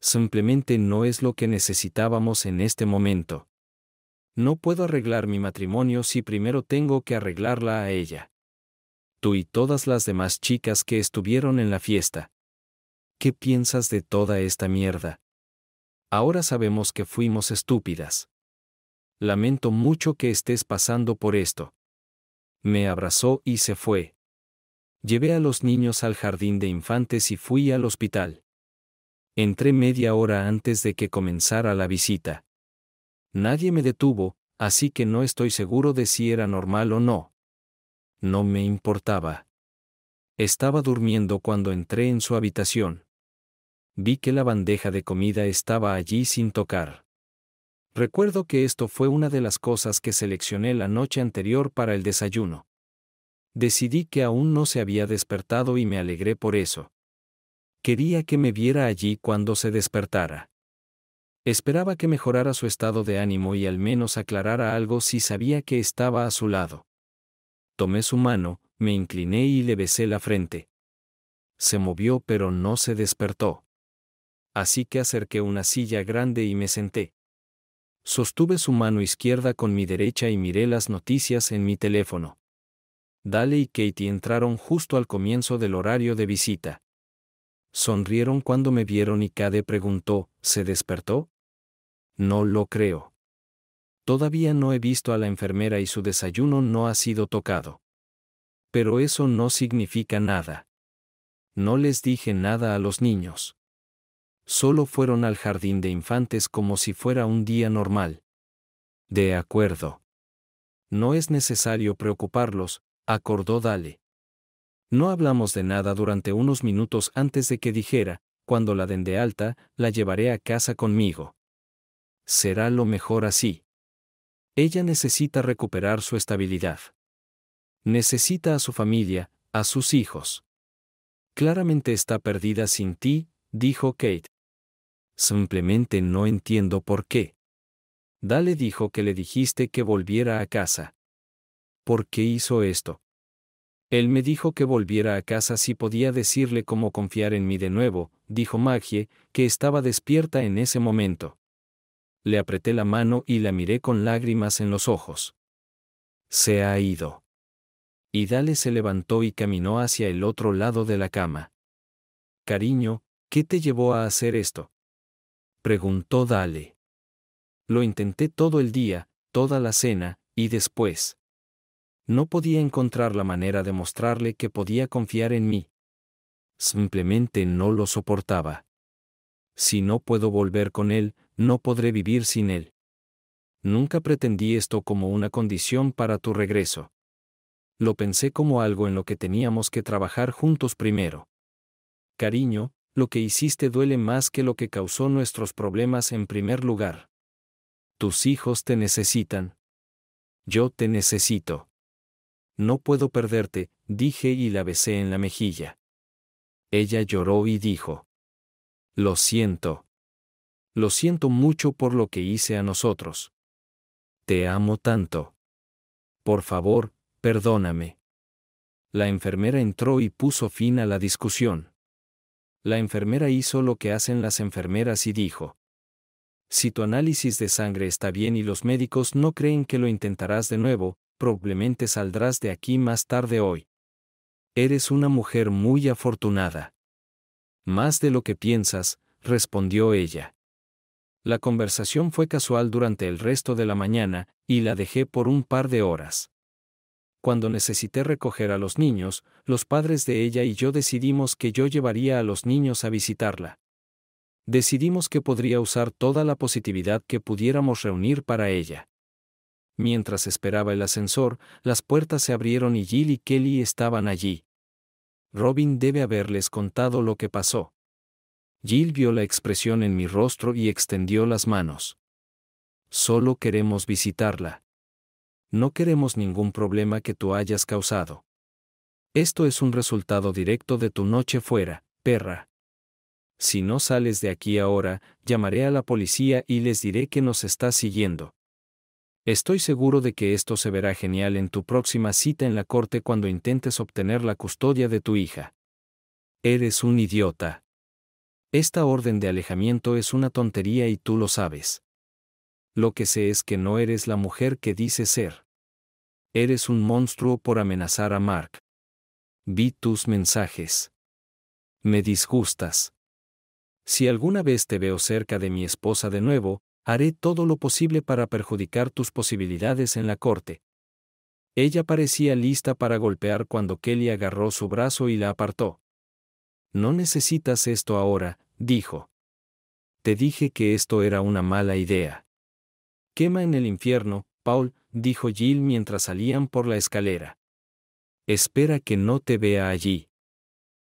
S1: Simplemente no es lo que necesitábamos en este momento no puedo arreglar mi matrimonio si primero tengo que arreglarla a ella. Tú y todas las demás chicas que estuvieron en la fiesta. ¿Qué piensas de toda esta mierda? Ahora sabemos que fuimos estúpidas. Lamento mucho que estés pasando por esto. Me abrazó y se fue. Llevé a los niños al jardín de infantes y fui al hospital. Entré media hora antes de que comenzara la visita. Nadie me detuvo, así que no estoy seguro de si era normal o no. No me importaba. Estaba durmiendo cuando entré en su habitación. Vi que la bandeja de comida estaba allí sin tocar. Recuerdo que esto fue una de las cosas que seleccioné la noche anterior para el desayuno. Decidí que aún no se había despertado y me alegré por eso. Quería que me viera allí cuando se despertara. Esperaba que mejorara su estado de ánimo y al menos aclarara algo si sabía que estaba a su lado. Tomé su mano, me incliné y le besé la frente. Se movió pero no se despertó. Así que acerqué una silla grande y me senté. Sostuve su mano izquierda con mi derecha y miré las noticias en mi teléfono. Dale y Katie entraron justo al comienzo del horario de visita. Sonrieron cuando me vieron y Cade preguntó, ¿se despertó? No lo creo. Todavía no he visto a la enfermera y su desayuno no ha sido tocado. Pero eso no significa nada. No les dije nada a los niños. Solo fueron al jardín de infantes como si fuera un día normal. De acuerdo. No es necesario preocuparlos, acordó Dale. No hablamos de nada durante unos minutos antes de que dijera, cuando la den de alta, la llevaré a casa conmigo será lo mejor así. Ella necesita recuperar su estabilidad. Necesita a su familia, a sus hijos. Claramente está perdida sin ti, dijo Kate. Simplemente no entiendo por qué. Dale dijo que le dijiste que volviera a casa. ¿Por qué hizo esto? Él me dijo que volviera a casa si podía decirle cómo confiar en mí de nuevo, dijo Maggie, que estaba despierta en ese momento le apreté la mano y la miré con lágrimas en los ojos. Se ha ido. Y Dale se levantó y caminó hacia el otro lado de la cama. Cariño, ¿qué te llevó a hacer esto? Preguntó Dale. Lo intenté todo el día, toda la cena, y después. No podía encontrar la manera de mostrarle que podía confiar en mí. Simplemente no lo soportaba. Si no puedo volver con él, no podré vivir sin Él. Nunca pretendí esto como una condición para tu regreso. Lo pensé como algo en lo que teníamos que trabajar juntos primero. Cariño, lo que hiciste duele más que lo que causó nuestros problemas en primer lugar. Tus hijos te necesitan. Yo te necesito. No puedo perderte, dije y la besé en la mejilla. Ella lloró y dijo. Lo siento. Lo siento mucho por lo que hice a nosotros. Te amo tanto. Por favor, perdóname. La enfermera entró y puso fin a la discusión. La enfermera hizo lo que hacen las enfermeras y dijo, Si tu análisis de sangre está bien y los médicos no creen que lo intentarás de nuevo, probablemente saldrás de aquí más tarde hoy. Eres una mujer muy afortunada. Más de lo que piensas, respondió ella. La conversación fue casual durante el resto de la mañana, y la dejé por un par de horas. Cuando necesité recoger a los niños, los padres de ella y yo decidimos que yo llevaría a los niños a visitarla. Decidimos que podría usar toda la positividad que pudiéramos reunir para ella. Mientras esperaba el ascensor, las puertas se abrieron y Jill y Kelly estaban allí. Robin debe haberles contado lo que pasó. Jill vio la expresión en mi rostro y extendió las manos. Solo queremos visitarla. No queremos ningún problema que tú hayas causado. Esto es un resultado directo de tu noche fuera, perra. Si no sales de aquí ahora, llamaré a la policía y les diré que nos estás siguiendo. Estoy seguro de que esto se verá genial en tu próxima cita en la corte cuando intentes obtener la custodia de tu hija. Eres un idiota. Esta orden de alejamiento es una tontería y tú lo sabes. Lo que sé es que no eres la mujer que dices ser. Eres un monstruo por amenazar a Mark. Vi tus mensajes. Me disgustas. Si alguna vez te veo cerca de mi esposa de nuevo, haré todo lo posible para perjudicar tus posibilidades en la corte. Ella parecía lista para golpear cuando Kelly agarró su brazo y la apartó. No necesitas esto ahora, dijo. Te dije que esto era una mala idea. Quema en el infierno, Paul, dijo Jill mientras salían por la escalera. Espera que no te vea allí.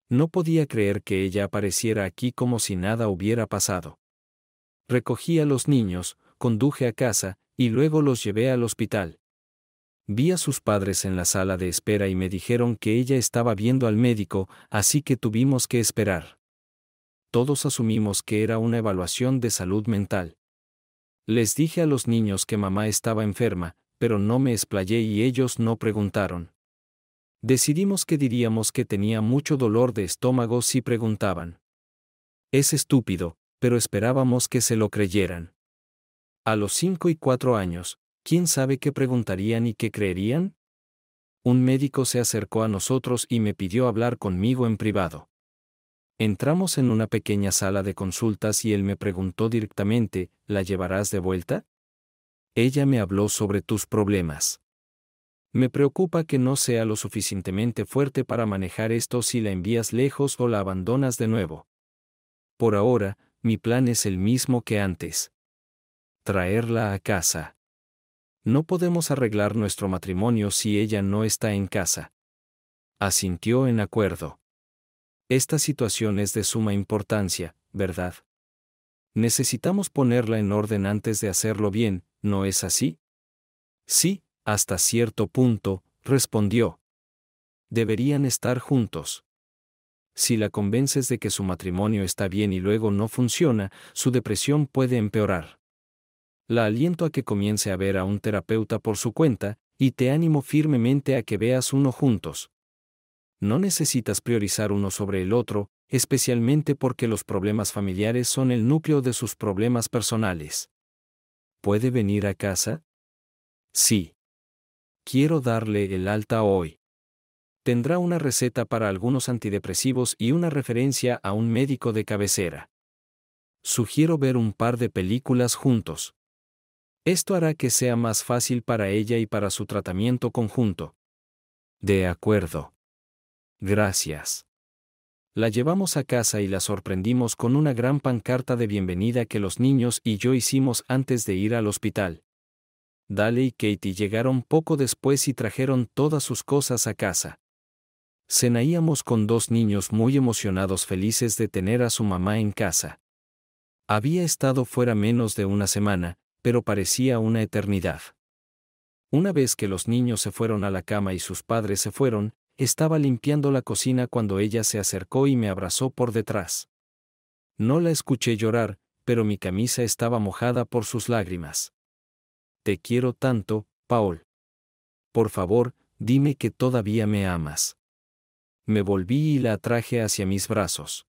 S1: No podía creer que ella apareciera aquí como si nada hubiera pasado. Recogí a los niños, conduje a casa, y luego los llevé al hospital. Vi a sus padres en la sala de espera y me dijeron que ella estaba viendo al médico, así que tuvimos que esperar todos asumimos que era una evaluación de salud mental. Les dije a los niños que mamá estaba enferma, pero no me explayé y ellos no preguntaron. Decidimos que diríamos que tenía mucho dolor de estómago si preguntaban. Es estúpido, pero esperábamos que se lo creyeran. A los cinco y cuatro años, ¿quién sabe qué preguntarían y qué creerían? Un médico se acercó a nosotros y me pidió hablar conmigo en privado. Entramos en una pequeña sala de consultas y él me preguntó directamente, ¿la llevarás de vuelta? Ella me habló sobre tus problemas. Me preocupa que no sea lo suficientemente fuerte para manejar esto si la envías lejos o la abandonas de nuevo. Por ahora, mi plan es el mismo que antes. Traerla a casa. No podemos arreglar nuestro matrimonio si ella no está en casa. Asintió en acuerdo. Esta situación es de suma importancia, ¿verdad? Necesitamos ponerla en orden antes de hacerlo bien, ¿no es así? Sí, hasta cierto punto, respondió. Deberían estar juntos. Si la convences de que su matrimonio está bien y luego no funciona, su depresión puede empeorar. La aliento a que comience a ver a un terapeuta por su cuenta, y te animo firmemente a que veas uno juntos, no necesitas priorizar uno sobre el otro, especialmente porque los problemas familiares son el núcleo de sus problemas personales. ¿Puede venir a casa? Sí. Quiero darle el alta hoy. Tendrá una receta para algunos antidepresivos y una referencia a un médico de cabecera. Sugiero ver un par de películas juntos. Esto hará que sea más fácil para ella y para su tratamiento conjunto. De acuerdo. Gracias. La llevamos a casa y la sorprendimos con una gran pancarta de bienvenida que los niños y yo hicimos antes de ir al hospital. Dale y Katie llegaron poco después y trajeron todas sus cosas a casa. Cenaíamos con dos niños muy emocionados felices de tener a su mamá en casa. Había estado fuera menos de una semana, pero parecía una eternidad. Una vez que los niños se fueron a la cama y sus padres se fueron, estaba limpiando la cocina cuando ella se acercó y me abrazó por detrás. No la escuché llorar, pero mi camisa estaba mojada por sus lágrimas. Te quiero tanto, Paul. Por favor, dime que todavía me amas. Me volví y la atraje hacia mis brazos.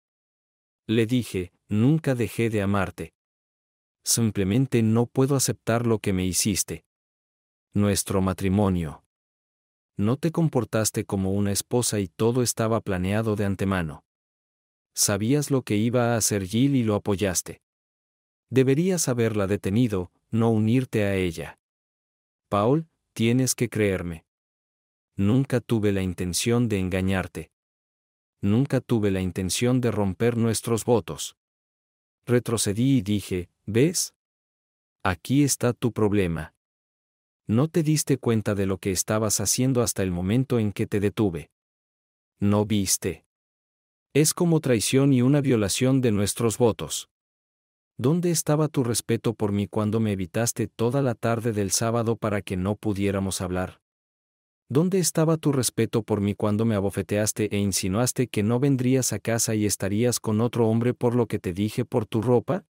S1: Le dije, nunca dejé de amarte. Simplemente no puedo aceptar lo que me hiciste. Nuestro matrimonio no te comportaste como una esposa y todo estaba planeado de antemano. Sabías lo que iba a hacer Jill y lo apoyaste. Deberías haberla detenido, no unirte a ella. Paul, tienes que creerme. Nunca tuve la intención de engañarte. Nunca tuve la intención de romper nuestros votos. Retrocedí y dije, ¿ves? Aquí está tu problema. No te diste cuenta de lo que estabas haciendo hasta el momento en que te detuve. No viste. Es como traición y una violación de nuestros votos. ¿Dónde estaba tu respeto por mí cuando me evitaste toda la tarde del sábado para que no pudiéramos hablar? ¿Dónde estaba tu respeto por mí cuando me abofeteaste e insinuaste que no vendrías a casa y estarías con otro hombre por lo que te dije por tu ropa?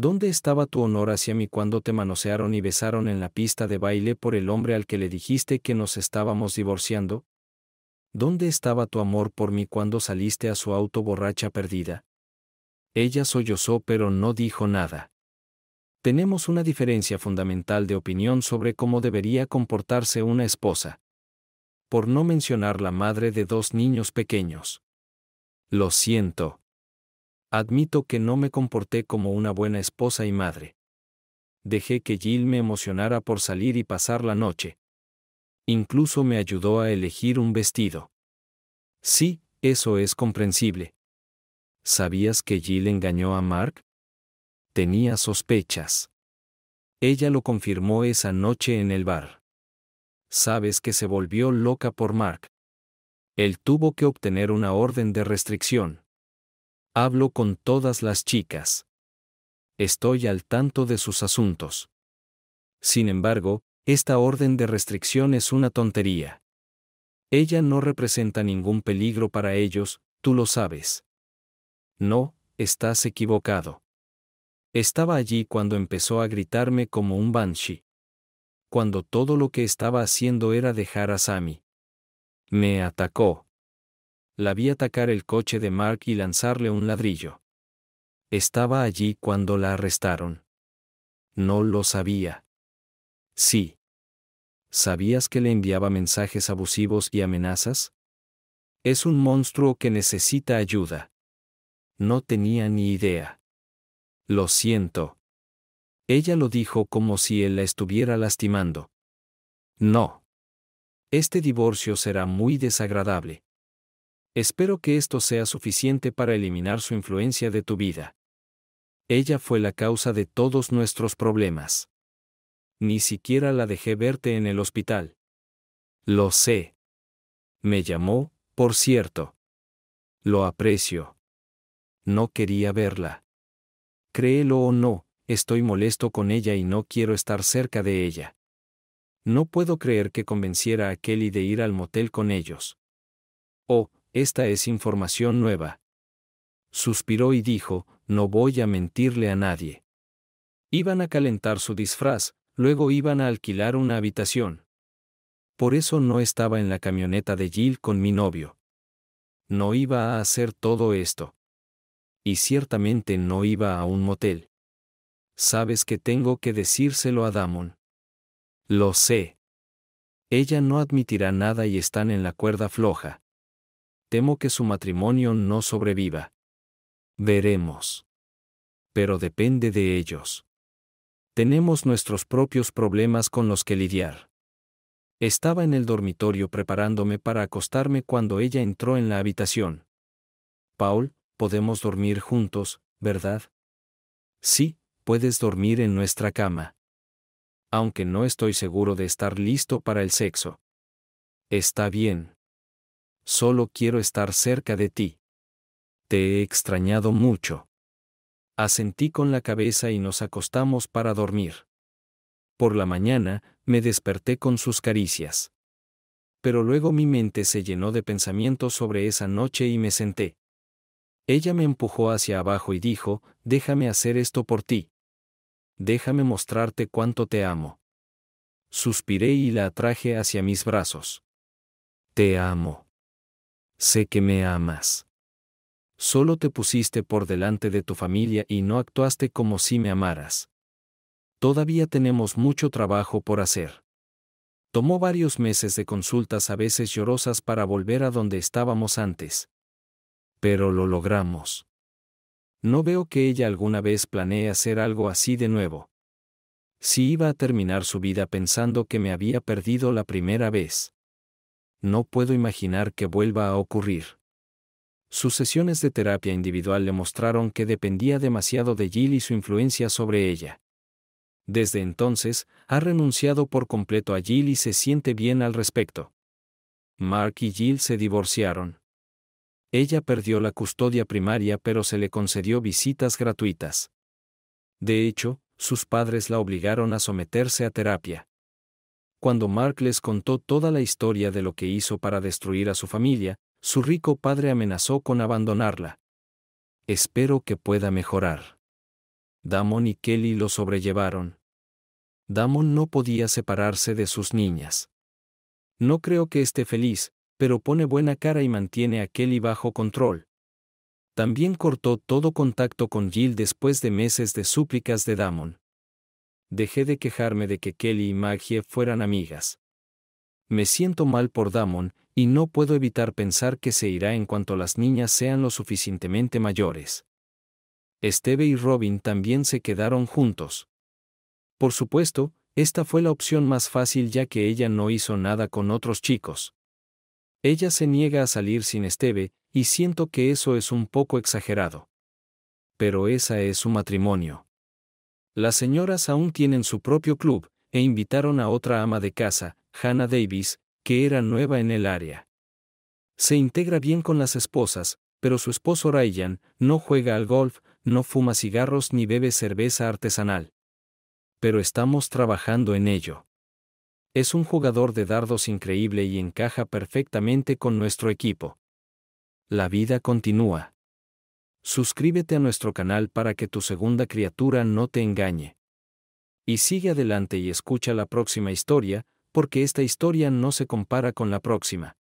S1: ¿Dónde estaba tu honor hacia mí cuando te manosearon y besaron en la pista de baile por el hombre al que le dijiste que nos estábamos divorciando? ¿Dónde estaba tu amor por mí cuando saliste a su auto borracha perdida? Ella sollozó pero no dijo nada. Tenemos una diferencia fundamental de opinión sobre cómo debería comportarse una esposa. Por no mencionar la madre de dos niños pequeños. Lo siento. Admito que no me comporté como una buena esposa y madre. Dejé que Jill me emocionara por salir y pasar la noche. Incluso me ayudó a elegir un vestido. Sí, eso es comprensible. ¿Sabías que Jill engañó a Mark? Tenía sospechas. Ella lo confirmó esa noche en el bar. Sabes que se volvió loca por Mark. Él tuvo que obtener una orden de restricción. Hablo con todas las chicas. Estoy al tanto de sus asuntos. Sin embargo, esta orden de restricción es una tontería. Ella no representa ningún peligro para ellos, tú lo sabes. No, estás equivocado. Estaba allí cuando empezó a gritarme como un banshee. Cuando todo lo que estaba haciendo era dejar a Sami. Me atacó la vi atacar el coche de Mark y lanzarle un ladrillo. Estaba allí cuando la arrestaron. No lo sabía. Sí. ¿Sabías que le enviaba mensajes abusivos y amenazas? Es un monstruo que necesita ayuda. No tenía ni idea. Lo siento. Ella lo dijo como si él la estuviera lastimando. No. Este divorcio será muy desagradable. Espero que esto sea suficiente para eliminar su influencia de tu vida. Ella fue la causa de todos nuestros problemas. Ni siquiera la dejé verte en el hospital. Lo sé. Me llamó, por cierto. Lo aprecio. No quería verla. Créelo o no, estoy molesto con ella y no quiero estar cerca de ella. No puedo creer que convenciera a Kelly de ir al motel con ellos. Oh, esta es información nueva. Suspiró y dijo, no voy a mentirle a nadie. Iban a calentar su disfraz, luego iban a alquilar una habitación. Por eso no estaba en la camioneta de Jill con mi novio. No iba a hacer todo esto. Y ciertamente no iba a un motel. Sabes que tengo que decírselo a Damon. Lo sé. Ella no admitirá nada y están en la cuerda floja temo que su matrimonio no sobreviva. Veremos. Pero depende de ellos. Tenemos nuestros propios problemas con los que lidiar. Estaba en el dormitorio preparándome para acostarme cuando ella entró en la habitación. Paul, podemos dormir juntos, ¿verdad? Sí, puedes dormir en nuestra cama. Aunque no estoy seguro de estar listo para el sexo. Está bien solo quiero estar cerca de ti. Te he extrañado mucho. Asentí con la cabeza y nos acostamos para dormir. Por la mañana, me desperté con sus caricias. Pero luego mi mente se llenó de pensamientos sobre esa noche y me senté. Ella me empujó hacia abajo y dijo, déjame hacer esto por ti. Déjame mostrarte cuánto te amo. Suspiré y la atraje hacia mis brazos. Te amo. Sé que me amas. Solo te pusiste por delante de tu familia y no actuaste como si me amaras. Todavía tenemos mucho trabajo por hacer. Tomó varios meses de consultas a veces llorosas para volver a donde estábamos antes. Pero lo logramos. No veo que ella alguna vez planee hacer algo así de nuevo. Si iba a terminar su vida pensando que me había perdido la primera vez no puedo imaginar que vuelva a ocurrir. Sus sesiones de terapia individual le mostraron que dependía demasiado de Jill y su influencia sobre ella. Desde entonces, ha renunciado por completo a Jill y se siente bien al respecto. Mark y Jill se divorciaron. Ella perdió la custodia primaria pero se le concedió visitas gratuitas. De hecho, sus padres la obligaron a someterse a terapia cuando Mark les contó toda la historia de lo que hizo para destruir a su familia, su rico padre amenazó con abandonarla. Espero que pueda mejorar. Damon y Kelly lo sobrellevaron. Damon no podía separarse de sus niñas. No creo que esté feliz, pero pone buena cara y mantiene a Kelly bajo control. También cortó todo contacto con Jill después de meses de súplicas de Damon dejé de quejarme de que Kelly y Maggie fueran amigas. Me siento mal por Damon, y no puedo evitar pensar que se irá en cuanto las niñas sean lo suficientemente mayores. Esteve y Robin también se quedaron juntos. Por supuesto, esta fue la opción más fácil ya que ella no hizo nada con otros chicos. Ella se niega a salir sin Esteve, y siento que eso es un poco exagerado. Pero esa es su matrimonio. Las señoras aún tienen su propio club, e invitaron a otra ama de casa, Hannah Davis, que era nueva en el área. Se integra bien con las esposas, pero su esposo Ryan no juega al golf, no fuma cigarros ni bebe cerveza artesanal. Pero estamos trabajando en ello. Es un jugador de dardos increíble y encaja perfectamente con nuestro equipo. La vida continúa. Suscríbete a nuestro canal para que tu segunda criatura no te engañe. Y sigue adelante y escucha la próxima historia, porque esta historia no se compara con la próxima.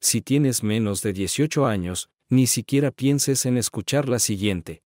S1: Si tienes menos de 18 años, ni siquiera pienses en escuchar la siguiente.